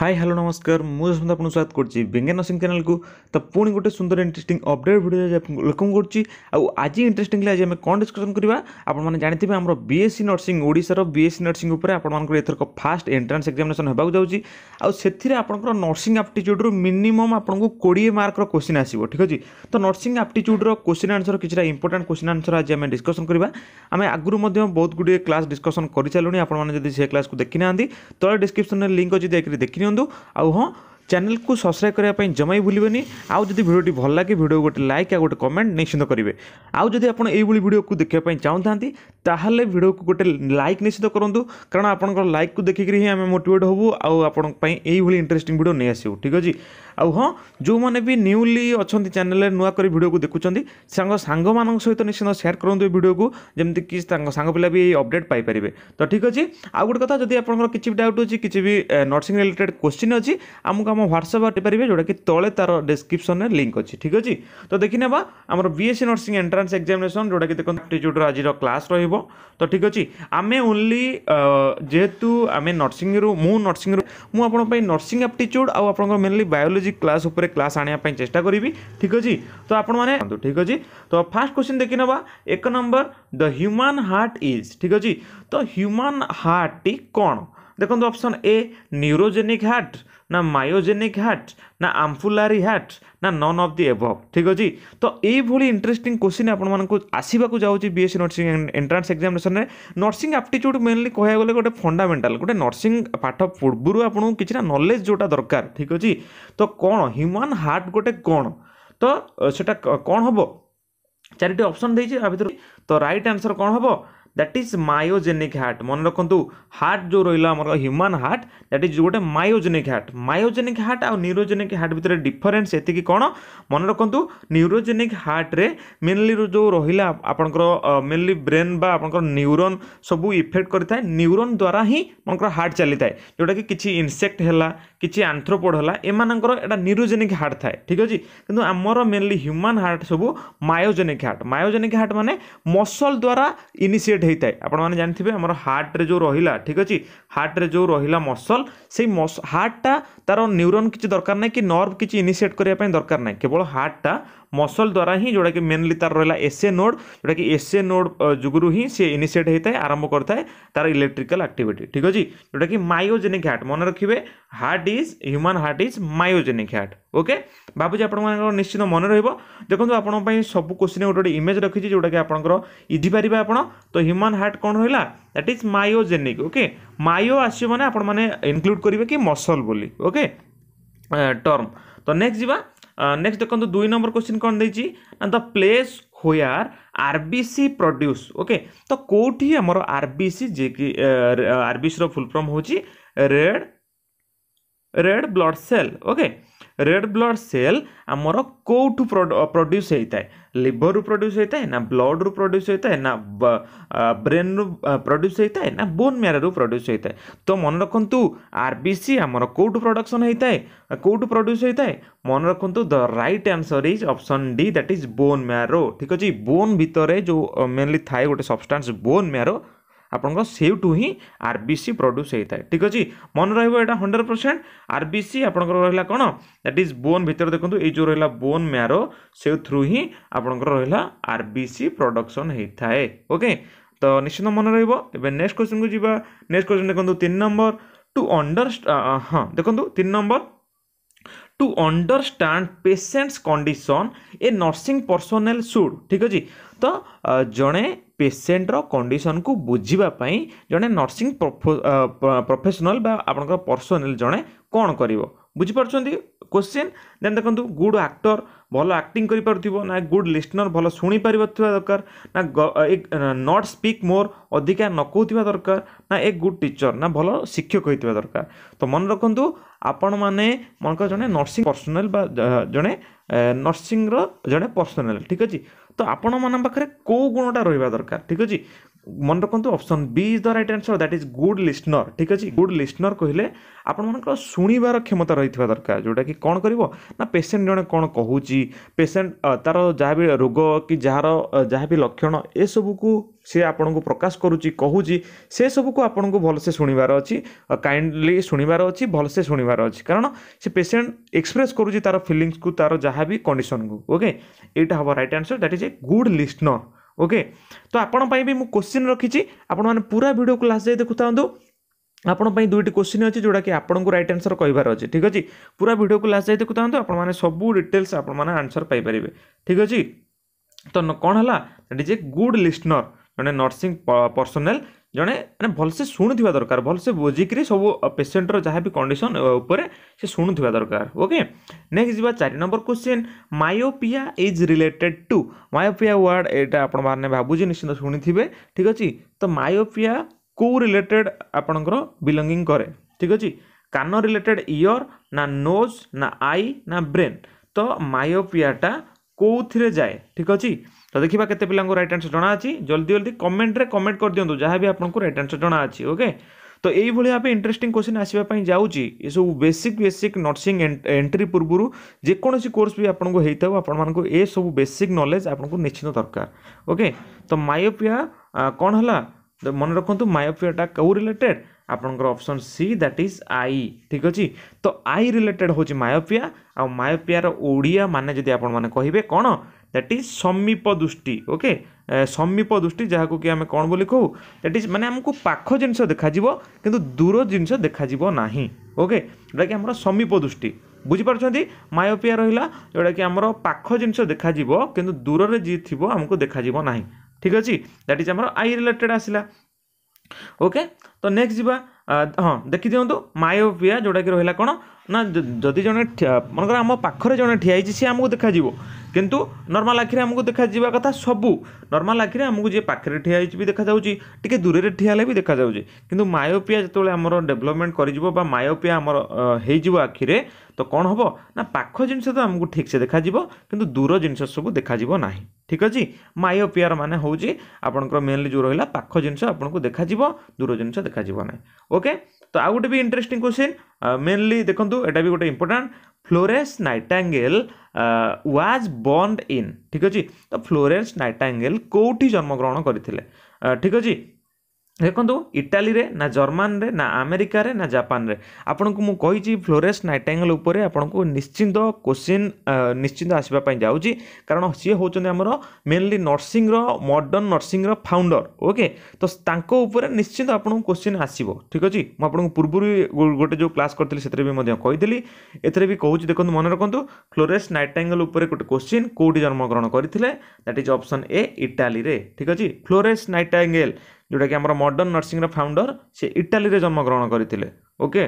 hi hello नमस्कार मुझे आपको स्वागत करुच्ची बेंगे नर्सिंग चैनल को तो पुणी गोटे सुंदर इंटरेस्ट अपडेट भिडियो वेलकम आज इंटरेस्टिंगली आज आम कौन डिस्कसन करवा आपने जानते हैं आम बीएससी नर्सिंग ओडार बीएससी नर्सिंग आपरक फास्ट एंट्रान्स एक्जामेसन होती आपर नर्सी आप्टिट्यूड्र मिनिमम आपको कोड़े मार्क क्वेश्चन आसो ठीक अच्छे तो नर्सी आप्टिट्यूड्र क्वेश्चन आनसर कि इंपोर्टां क्वेश्चन आनसर आज आम डिस्कसन करवा आम आगुरी बहुत गुड़े क्लास डिस्कसन कर सारे आपने क्लास को देखी ना तेल डिस्क्रिप्सन में लिंक अच्छी देखिए ନିଅନ୍ତୁ ଆଉ ହଁ ଚ୍ୟାନେଲକୁ ସବସ୍କ୍ରାଇବ୍ କରିବା ପାଇଁ ଜମାଇ ଭୁଲିବେନି ଆଉ ଯଦି ଭିଡ଼ିଓଟି ଭଲ ଲାଗେ ଭିଡ଼ିଓ ଗୋଟେ ଲାଇକ୍ ଆଉ ଗୋଟେ କମେଣ୍ଟ ନିଶ୍ଚିନ୍ତ କରିବେ ଆଉ ଯଦି ଆପଣ ଏଇଭଳି ଭିଡ଼ିଓକୁ ଦେଖିବା ପାଇଁ ଚାହୁଁଥାନ୍ତି ତାହେଲେ ଭିଡ଼ିଓକୁ ଗୋଟେ ଲାଇକ୍ ନିଶ୍ଚିତ କରନ୍ତୁ କାରଣ ଆପଣଙ୍କର ଲାଇକ୍କୁ ଦେଖିକିରି ହିଁ ଆମେ ମୋଟିଭେଟ୍ ହେବୁ ଆଉ ଆପଣଙ୍କ ପାଇଁ ଏଇଭଳି ଇଣ୍ଟରେଷ୍ଟିଂ ଭିଡ଼ିଓ ନେଇ ଆସିବୁ ଠିକ୍ ଅଛି ଆଉ ହଁ ଯେଉଁମାନେ ବି ନ୍ୟୁଲି ଅଛନ୍ତି ଚ୍ୟାନେଲରେ ନୂଆ କରି ଭିଡ଼ିଓକୁ ଦେଖୁଛନ୍ତି ସାଙ୍ଗ ସାଙ୍ଗମାନଙ୍କ ସହିତ ନିଶ୍ଚିନ୍ତ ସେୟାର କରନ୍ତୁ ଏ ଭିଡ଼ିଓକୁ ଯେମିତିକି ତାଙ୍କ ସାଙ୍ଗ ପିଲା ବି ଏଇ ଅପଡ଼େଟ୍ ପାଇପାରିବେ ତ ଠିକ୍ ଅଛି ଆଉ ଗୋଟେ କଥା ଯଦି ଆପଣଙ୍କର କିଛି ବି ଡାଉଟ୍ ଅଛି କିଛି ବି ନର୍ସିଂ ରିଲେଟେଡ୍ କ୍ୱେଶ୍ଚିନ୍ ଅଛି ଆମକୁ ଆମ ଆମ ହ୍ୱାଟ୍ସଆପ୍ ହଟିପାରିବେ ଯେଉଁଟାକି ତଳେ ତା'ର ଡେସ୍କ୍ରିପସନ୍ରେ ଲିଙ୍କ୍ ଅଛି ଠିକ୍ ଅଛି ତ ଦେଖିନେବା ଆମର ବିଏସ୍ସି ନର୍ସିଂ ଏଣ୍ଟ୍ରାନ୍ସ ଏକ୍ଜାମିନେସନ୍ ଯେଉଁଟାକି ଦେଖନ୍ତୁ ଆପ୍ଟିଚ୍ୟୁଡ଼୍ର ଆଜିର କ୍ଲାସ୍ ରହିବ ତ ଠିକ୍ ଅଛି ଆମେ ଓନ୍ଲି ଯେହେତୁ ଆମେ ନର୍ସିଂରୁ ମୁଁ ନର୍ସିଂରୁ ମୁଁ ଆପଣଙ୍କ ପାଇଁ ନର୍ସିଂ ଆପ୍ଟିଚ୍ୟୁଡ଼୍ ଆଉ ଆପଣଙ୍କର ମେନ୍ଲି ବାୟୋଲୋଜି କ୍ଲାସ୍ ଉପରେ କ୍ଲାସ୍ ଆଣିବା ପାଇଁ ଚେଷ୍ଟା କରିବି ଠିକ୍ ଅଛି ତ ଆପଣମାନେ ଠିକ୍ ଅଛି ତ ଫାର୍ଷ୍ଟ କ୍ୱେଶ୍ଚିନ୍ ଦେଖିନେବା ଏକ number the human heart is ଠିକ୍ ଅଛି ତ ହ୍ୟୁମାନ ହାର୍ଟଟି କ'ଣ দেখুন অপশন এ ନ୍ୟୁରୋଜେନିକ୍ ହାର୍ଟ ନା ମାୟୋଜେନିକ୍ ହାର୍ଟ ନା ଆମ୍ଫୁଲାରି ହାର୍ଟ ନା ନନ୍ ଅଫ୍ ଦି ଏଭଭ୍ ଠିକ୍ ଅଛି ତ ଏଇଭଳି ଇଣ୍ଟରେଷ୍ଟିଂ କୋଶ୍ଚିନ୍ ଆପଣମାନଙ୍କୁ ଆସିବାକୁ ଯାଉଛି ବିଏସ୍ସି ନର୍ସିଂ ଏଣ୍ଟ୍ରାନ୍ସ ଏକ୍ଜାମିନେସନ୍ରେ ନର୍ସିଂ ଆପ୍ଟିଚ୍ୟୁଡ଼୍ ମେନ୍ଲି କହିବାକୁ ଗଲେ ଗୋଟେ ଫଣ୍ଡାମେଣ୍ଟାଲ୍ ଗୋଟେ ନର୍ସିଂ ପାଠ ପୂର୍ବରୁ ଆପଣଙ୍କୁ କିଛିଟା ନଲେଜ୍ ଯେଉଁଟା ଦରକାର ଠିକ୍ ଅଛି ତ କ'ଣ ହ୍ୟୁମାନ୍ ହାର୍ଟ ଗୋଟେ କ'ଣ ତ ସେଟା କ'ଣ ହେବ ଚାରିଟି ଅପସନ୍ ଦେଇଛି ଆ ଭିତରୁ ତ ରାଇଟ୍ ଆନ୍ସର୍ କ'ଣ ହେବ ଦ୍ୟାଟ୍ ଇଜ୍ ମାୟୋଜେନିକ୍ ହାର୍ଟ ମନେ ରଖନ୍ତୁ ହାର୍ଟ ଯେଉଁ ରହିଲା ଆମର ହ୍ୟୁମାନ୍ ହାର୍ଟ ଦ୍ୟାଟ୍ ଇଜ୍ ଗୋଟେ ମାୟୋଜେନିକ୍ ହାର୍ଟ ମାୟୋଜେନିକ୍ ହାର୍ଟ ଆଉ ନ୍ୟୁରୋଜେନିକ୍ ହାର୍ଟ ଭିତରେ ଡିଫରେନ୍ସ ଏତିକି କ'ଣ ମନେ ରଖନ୍ତୁ ନ୍ୟୁରୋଜେନିକ୍ ହାର୍ଟରେ ମେନଲି ଯେଉଁ ରହିଲା ଆପଣଙ୍କର ମେନଲି ବ୍ରେନ୍ ବା ଆପଣଙ୍କର ନ୍ୟୁରୋନ୍ ସବୁ ଇଫେକ୍ଟ କରିଥାଏ ନ୍ୟୁରୋନ୍ ଦ୍ୱାରା ହିଁ ମନେଙ୍କର ହାର୍ଟ ଚାଲିଥାଏ ଯେଉଁଟାକି କିଛି ଇନସେକ୍ଟ ହେଲା କିଛି ଆନ୍ଥ୍ରୋପୋଡ଼ ହେଲା ଏମାନଙ୍କର ଏଇଟା ନ୍ୟୁରୋଜେନିକ୍ ହାର୍ଟ ଥାଏ ଠିକ୍ ଅଛି କିନ୍ତୁ ଆମର ମେନଲି ହ୍ୟୁମାନ୍ ହାର୍ଟ ସବୁ ମାୟୋଜେନିକ୍ ହାର୍ଟ ମାୟୋଜେନିକ୍ ହାର୍ଟ ମାନେ ମସଲ ଦ୍ୱାରା ଇନିସିଏଟ୍ ହୋଇଥାଏ ଆପଣମାନେ ଜାଣିଥିବେ ଆମର ହାର୍ଟରେ ଯେଉଁ ରହିଲା ଠିକ୍ ଅଛି ହାର୍ଟରେ ଯେଉଁ ରହିଲା ମସଲ୍ ସେଇ ହାର୍ଟଟା ତା'ର ନ୍ୟୁରୋନ୍ କିଛି ଦରକାର ନାହିଁ କି ନର୍ଭ କିଛି ଇନିସିଏଟ୍ କରିବା ପାଇଁ ଦରକାର ନାହିଁ କେବଳ ହାର୍ଟଟା ମସଲ ଦ୍ୱାରା ହିଁ ଯେଉଁଟାକି ମେନ୍ଲି ତା'ର ରହିଲା ଏସ୍ଏ ନୋଡ୍ ଯେଉଁଟାକି ଏସ୍ଏ ନୋଡ୍ ଯୁଗରୁ ହିଁ ସେ ଇନିସିଏଟ୍ ହେଇଥାଏ ଆରମ୍ଭ କରିଥାଏ ତା'ର ଇଲେକ୍ଟ୍ରିକାଲ୍ ଆକ୍ଟିଭିଟି ଠିକ୍ ଅଛି ଯେଉଁଟାକି ମାୟୋଜେନିକ୍ ହ୍ୟାଟ୍ ମନେ ରଖିବେ heart is human heart is myogenic heart okay ଭାବୁଛି ଆପଣମାନଙ୍କର ନିଶ୍ଚିତ ମନେ ରହିବ ଦେଖନ୍ତୁ ଆପଣଙ୍କ ପାଇଁ ସବୁ କୋଶ୍ଚିନ୍ ଗୋଟେ ଗୋଟେ ଇମେଜ୍ ରଖିଛି ଯେଉଁଟାକି ଆପଣଙ୍କର ଇଝିପାରିବେ ଆପଣ ତ ହ୍ୟୁମାନ୍ ହାର୍ଟ କ'ଣ ରହିଲା that is myogenic okay myo ଆସିବ ମାନେ ଆପଣମାନେ ଇନକ୍ଲୁଡ଼ କରିବେ କି ମସଲ ବୋଲି ଓକେ ଟର୍ମ ତ ନେକ୍ସଟ ଯିବା ନେକ୍ସଟ ଦେଖନ୍ତୁ ଦୁଇ ନମ୍ବର କ୍ୱେଶ୍ଚିନ୍ କ'ଣ ଦେଇଛି ନା the place where R B C produce okay ତ କେଉଁଠି ଆମର ଆର୍ ବି ସି ଯିଏକି ଆର୍ ବି ସିର ଫୁଲ୍ ଫର୍ମ ହେଉଛି red red blood cell okay red blood cell ଆମର କେଉଁଠୁ ପ୍ରଡ୍ୟୁସ୍ ହେଇଥାଏ ଲିଭରରୁ ପ୍ରଡ୍ୟୁସ୍ ହେଇଥାଏ ନା ବ୍ଲଡ଼ରୁ ପ୍ରଡ୍ୟୁସ୍ ହେଇଥାଏ ନା ବ୍ରେନ୍ରୁ ପ୍ରଡ୍ୟୁସ୍ ହେଇଥାଏ ନା ବୋନ୍ ମ୍ୟାରୋରୁ ପ୍ରଡ୍ୟୁସ୍ ହେଇଥାଏ ତ ମନେ ରଖନ୍ତୁ ଆର୍ ବି ସି ଆମର କେଉଁଠୁ ପ୍ରଡକ୍ସନ୍ ହେଇଥାଏ କେଉଁଠୁ ପ୍ରଡ୍ୟୁସ୍ ହେଇଥାଏ ମନେ ରଖନ୍ତୁ the right answer is option D that is bone marrow ଠିକ୍ ଅଛି ବୋନ୍ ଭିତରେ ଯେଉଁ ମେନ୍ଲି ଥାଏ ଗୋଟେ ସବଷ୍ଟାନ୍ସ ବୋନ୍ ମ୍ୟାରୋ ଆପଣଙ୍କ ସେଇଠୁ ହିଁ ଆର୍ ବି ସି ପ୍ରଡ୍ୟୁସ୍ ହେଇଥାଏ ଠିକ୍ ଅଛି ମନେ ରହିବ ଏଇଟା hundred percent R B C ଆପଣଙ୍କର ରହିଲା କ'ଣ ଦ୍ୟାଟ୍ ଇଜ୍ ବୋନ୍ ଭିତରେ ଦେଖନ୍ତୁ ଏଇ ଯେଉଁ ରହିଲା ବୋନ୍ ମ୍ୟାରୋ ସେ ଥ୍ରୁ ହିଁ ଆପଣଙ୍କର ରହିଲା ଆର୍ ବି ସି ପ୍ରଡକ୍ସନ୍ ହେଇଥାଏ ଓକେ ତ ନିଶ୍ଚିନ୍ତ ମନେ ରହିବ ଏବେ ନେକ୍ସଟ କ୍ୱେଶ୍ଚନକୁ ଯିବା ନେକ୍ସଟ କ୍ୱେଶ୍ଚନ ଦେଖନ୍ତୁ ତିନି ନମ୍ବର ଟୁ ଅଣ୍ଡର ହଁ ଦେଖନ୍ତୁ ତିନି number to understand patient's condition a nursing personnel should ঠিক আছে তো জনে ପେସେଣ୍ଟର କଣ୍ଡିସନକୁ ବୁଝିବା ପାଇଁ ଜଣେ ନର୍ସିଂ ପ୍ରଫେସନାଲ୍ ବା ଆପଣଙ୍କର ପର୍ସନାଲ୍ ଜଣେ କ'ଣ କରିବ ବୁଝିପାରୁଛନ୍ତି କୋଶ୍ଚିନ୍ ଦେନ୍ ଦେଖନ୍ତୁ ଗୁଡ଼୍ ଆକ୍ଟର ଭଲ ଆକ୍ଟିଂ କରିପାରୁଥିବ ନା ଗୁଡ଼୍ ଲିସନର୍ ଭଲ ଶୁଣିପାରିଥିବା ଦରକାର ନା ନଟ୍ ସ୍ପିକ୍ ମୋର୍ ଅଧିକା ନ କହୁଥିବା ଦରକାର ନା ଏ ଗୁଡ଼୍ ଟିଚର୍ ନା ଭଲ ଶିକ୍ଷକ ହୋଇଥିବା ଦରକାର ତ ମନେ ରଖନ୍ତୁ ଆପଣମାନେ ମନେକର ଜଣେ ନର୍ସିଂ ପର୍ସନାଲ୍ ବା ଜଣେ ନର୍ସିଂର ଜଣେ ପର୍ସନାଲ୍ ଠିକ୍ ଅଛି ତ ଆପଣମାନଙ୍କ ପାଖରେ କେଉଁ ଗୁଣଟା ରହିବା ଦରକାର ଠିକ୍ ଅଛି ମନେ ରଖନ୍ତୁ option B is the right answer that is good listener ଠିକ୍ ଅଛି ଗୁଡ଼୍ ଲିସ୍ନର୍ କହିଲେ ଆପଣମାନଙ୍କର ଶୁଣିବାର କ୍ଷମତା ରହିଥିବା ଦରକାର ଯେଉଁଟାକି କ'ଣ କରିବ ନା ପେସେଣ୍ଟ ଜଣେ କ'ଣ କହୁଛି ପେସେଣ୍ଟ ତା'ର ଯାହା ବି ରୋଗ କି ଯାହାର ଯାହା ବି ଲକ୍ଷଣ ଏସବୁକୁ ସେ ଆପଣଙ୍କୁ ପ୍ରକାଶ କରୁଛି କହୁଛି ସେସବୁକୁ ଆପଣଙ୍କୁ ଭଲସେ ଶୁଣିବାର ଅଛି କାଇଣ୍ଡଲି ଶୁଣିବାର ଅଛି ଭଲସେ ଶୁଣିବାର ଅଛି କାରଣ ସେ ପେସେଣ୍ଟ ଏକ୍ସପ୍ରେସ୍ କରୁଛି ତା'ର ଫିଲିଙ୍ଗସ୍କୁ ତା'ର ଯାହା ବି କଣ୍ଡିସନ୍କୁ ଓକେ ଏଇଟା ହେବ right answer that is a good listener okay ତ ଆପଣଙ୍କ ପାଇଁ ବି ମୁଁ କୋଶ୍ଚିନ୍ ରଖିଛି ଆପଣମାନେ ପୁରା ଭିଡ଼ିଓ କ୍ଲାସ୍ ଯାଇ ଦେଖୁଥାନ୍ତୁ ଆପଣଙ୍କ ପାଇଁ ଦୁଇଟି କୋଶ୍ଚିନ୍ ଅଛି ଯେଉଁଟାକି ଆପଣଙ୍କୁ ରାଇଟ୍ ଆନ୍ସର୍ କହିବାର ଅଛି ଠିକ୍ ଅଛି ପୁରା ଭିଡ଼ିଓକୁ ଲାଷ୍ଟ ଯାଇ ଦେଖୁଥାନ୍ତୁ ଆପଣମାନେ ସବୁ ଡିଟେଲ୍ସ ଆପଣମାନେ ଆନ୍ସର୍ ପାଇପାରିବେ ଠିକ୍ ଅଛି ତ କ'ଣ ହେଲା that is a good listener ଜଣେ ନର୍ସିଂ ପର୍ସନାଲ୍ ଜଣେ ମାନେ ଭଲସେ ଶୁଣୁଥିବା ଦରକାର ଭଲସେ ବୁଝିକିରି ସବୁ ପେସେଣ୍ଟର ଯାହା ବି କଣ୍ଡିସନ୍ ଉପରେ ସେ ଶୁଣୁଥିବା ଦରକାର ଓକେ ନେକ୍ସଟ ଯିବା ଚାରି number question myopia is related to myopia word ଏଇଟା ଆପଣମାନେ ଭାବୁଛି ନିଶ୍ଚିନ୍ତ ଶୁଣିଥିବେ ଠିକ୍ ଅଛି ତ ମାୟୋପିଆ କେଉଁ ରିଲେଟେଡ୍ ଆପଣଙ୍କର ବିଲଙ୍ଗିଂ କରେ ଠିକ୍ ଅଛି କାନ ରିଲେଟେଡ୍ ଇୟର୍ ନା ନୋଜ୍ ନା ଆଇ ନା ବ୍ରେନ୍ ତ ମାୟୋପିଆଟା କେଉଁଥିରେ ଯାଏ ଠିକ୍ ଅଛି ତ ଦେଖିବା କେତେ ପିଲାଙ୍କୁ ରାଇଟ୍ ଆନ୍ସର୍ ଜଣାଅଛି ଜଲ୍ଦି ଜଲ୍ଦି କମେଣ୍ଟରେ କମେଣ୍ଟ କରିଦିଅନ୍ତୁ ଯାହା ବି ଆପଣଙ୍କୁ ରାଇଟ୍ ଆନ୍ସର୍ ଜଣାଅଛି ଓକେ ତ ଏଇଭଳି ଭାବେ ଇଣ୍ଟରେଷ୍ଟିଂ କ୍ୱେଶ୍ଚିନ୍ ଆସିବା ପାଇଁ ଯାଉଛି ଏସବୁ ବେସିକ୍ ବେସିକ୍ ନର୍ସିଂ ଏଣ୍ଟ୍ରି ପୂର୍ବରୁ ଯେକୌଣସି କୋର୍ସ ବି ଆପଣଙ୍କୁ ହେଇଥାଉ ଆପଣମାନଙ୍କୁ ଏସବୁ ବେସିକ୍ ନଲେଜ୍ ଆପଣଙ୍କୁ ନିଶ୍ଚିତ ଦରକାର ଓକେ ତ ମାୟୋପିଆ କ'ଣ ହେଲା ମନେ ରଖନ୍ତୁ ମାୟୋପିଆଟା କେଉଁ ରିଲେଟେଡ୍ ଆପଣଙ୍କର option C that is eye ଠିକ୍ ଅଛି ତ ଆଇ ରିଲେଟେଡ୍ ହେଉଛି ମାୟୋପିଆ ଆଉ ମାୟୋପିଆର ଓଡ଼ିଆ ମାନେ ଯଦି ଆପଣମାନେ କହିବେ କ'ଣ ଦ୍ୟାଟ୍ ଇଜ୍ ସମୀପ ଦୃଷ୍ଟି ଓକେ ସମୀପ ଦୃଷ୍ଟି ଯାହାକୁ କି ଆମେ କ'ଣ ବୋଲି କହୁ ଦ୍ୟାଟ୍ ଇଜ୍ ମାନେ ଆମକୁ ପାଖ ଜିନିଷ ଦେଖାଯିବ କିନ୍ତୁ ଦୂର ଜିନିଷ ଦେଖାଯିବ ନାହିଁ ଓକେ ଯେଉଁଟାକି ଆମର ସମୀପ ଦୃଷ୍ଟି ବୁଝିପାରୁଛନ୍ତି ମାୟୋପିଆ ରହିଲା ଯେଉଁଟାକି ଆମର ପାଖ ଜିନିଷ ଦେଖାଯିବ କିନ୍ତୁ ଦୂରରେ ଯିଏ ଥିବ ଆମକୁ ଦେଖାଯିବ ନାହିଁ ଠିକ୍ ଅଛି ଦ୍ୟାଟ୍ ଇଜ୍ ଆମର ଆଇ ରିଲେଟେଡ଼୍ ଆସିଲା ଓକେ ତ ନେକ୍ସଟ୍ ଯିବା ହଁ ଦେଖିଦିଅନ୍ତୁ ମାୟୋପିଆ ଯେଉଁଟାକି ରହିଲା କ'ଣ ନା ଯଦି ଜଣେ ମନେକର ଆମ ପାଖରେ ଜଣେ ଠିଆ ହେଇଛି ସିଏ ଆମକୁ ଦେଖାଯିବ କିନ୍ତୁ ନର୍ମାଲ୍ ଆଖିରେ ଆମକୁ ଦେଖାଯିବା କଥା ସବୁ ନର୍ମାଲ୍ ଆଖିରେ ଆମକୁ ଯିଏ ପାଖରେ ଠିଆ ହେଇଛି ବି ଦେଖାଯାଉଛି ଟିକେ ଦୂରରେ ଠିଆ ହେଲେ ବି ଦେଖାଯାଉଛି କିନ୍ତୁ ମାୟୋପିଆ ଯେତେବେଳେ ଆମର ଡେଭଲପମେଣ୍ଟ କରିଯିବ ବା ମାୟୋପିଆ ଆମର ହେଇଯିବ ଆଖିରେ ତ କ'ଣ ହେବ ନା ପାଖ ଜିନିଷ ତ ଆମକୁ ଠିକ୍ସେ ଦେଖାଯିବ କିନ୍ତୁ ଦୂର ଜିନିଷ ସବୁ ଦେଖାଯିବ ନାହିଁ ଠିକ୍ ଅଛି ମାୟୋପିଆର ମାନେ ହେଉଛି ଆପଣଙ୍କର ମେନଲି ଯେଉଁ ରହିଲା ପାଖ ଜିନିଷ ଆପଣଙ୍କୁ ଦେଖାଯିବ ଦୂର ଜିନିଷ ଦେଖାଯିବ ନାହିଁ ଓକେ ତ ଆଉ ଗୋଟେ ବି ଇଣ୍ଟରେଷ୍ଟିଂ କ୍ୱେଶ୍ଚିନ୍ ମେନଲି ଦେଖନ୍ତୁ ଏଇଟା ବି ଗୋଟେ important Florence Nightingale was born in ଠିକ୍ ଅଛି ତ ଫ୍ଲୋରେନ୍ସ ନାଇଟାଙ୍ଗେଲ୍ କେଉଁଠି ଜନ୍ମଗ୍ରହଣ କରିଥିଲେ ଠିକ୍ ଅଛି ଦେଖନ୍ତୁ ଇଟାଲୀରେ ନା ଜର୍ମାନରେ ନା ଆମେରିକାରେ ନା ଜାପାନରେ ଆପଣଙ୍କୁ ମୁଁ କହିଛି ଫ୍ଲୋରେସ୍ ନାଇଟାଙ୍ଗଲ ଉପରେ ଆପଣଙ୍କୁ ନିଶ୍ଚିନ୍ତ କୋଶ୍ଚିନ୍ ନିଶ୍ଚିନ୍ତ ଆସିବା ପାଇଁ ଯାଉଛି କାରଣ ସିଏ ହେଉଛନ୍ତି ଆମର ମେନ୍ଲି ନର୍ସିଂର ମଡ଼ର୍ଣ୍ଣ ନର୍ସିଂର ଫାଉଣ୍ଡର ଓକେ ତ ତାଙ୍କ ଉପରେ ନିଶ୍ଚିନ୍ତ ଆପଣଙ୍କୁ କୋଶ୍ଚିନ୍ ଆସିବ ଠିକ୍ ଅଛି ମୁଁ ଆପଣଙ୍କୁ ପୂର୍ବରୁ ଗୋଟେ ଯେଉଁ କ୍ଲାସ୍ କରିଥିଲି ସେଥିରେ ବି ମଧ୍ୟ କହିଥିଲି ଏଥିରେ ବି କହୁଛି ଦେଖନ୍ତୁ ମନେ ରଖନ୍ତୁ ଫ୍ଲୋରେସ୍ ନାଇଟାଙ୍ଗଲ ଉପରେ ଗୋଟେ କୋଶ୍ଚିନ୍ କେଉଁଠି ଜନ୍ମଗ୍ରହଣ କରିଥିଲେ ଦ୍ୟାଟ୍ ଇଜ୍ ଅପ୍ସନ୍ ଏ ଇଟାଲୀରେ ଠିକ୍ ଅଛି ଫ୍ଲୋରେସ୍ ନାଇଟାଙ୍ଗେଲ ଯେଉଁଟାକି ଆମର ମଡ଼ର୍ଣ୍ଣ ନର୍ସିଂର ଫାଉଣ୍ଡର ସେ ଇଟାଲୀରେ ଜନ୍ମଗ୍ରହଣ କରିଥିଲେ ଓକେ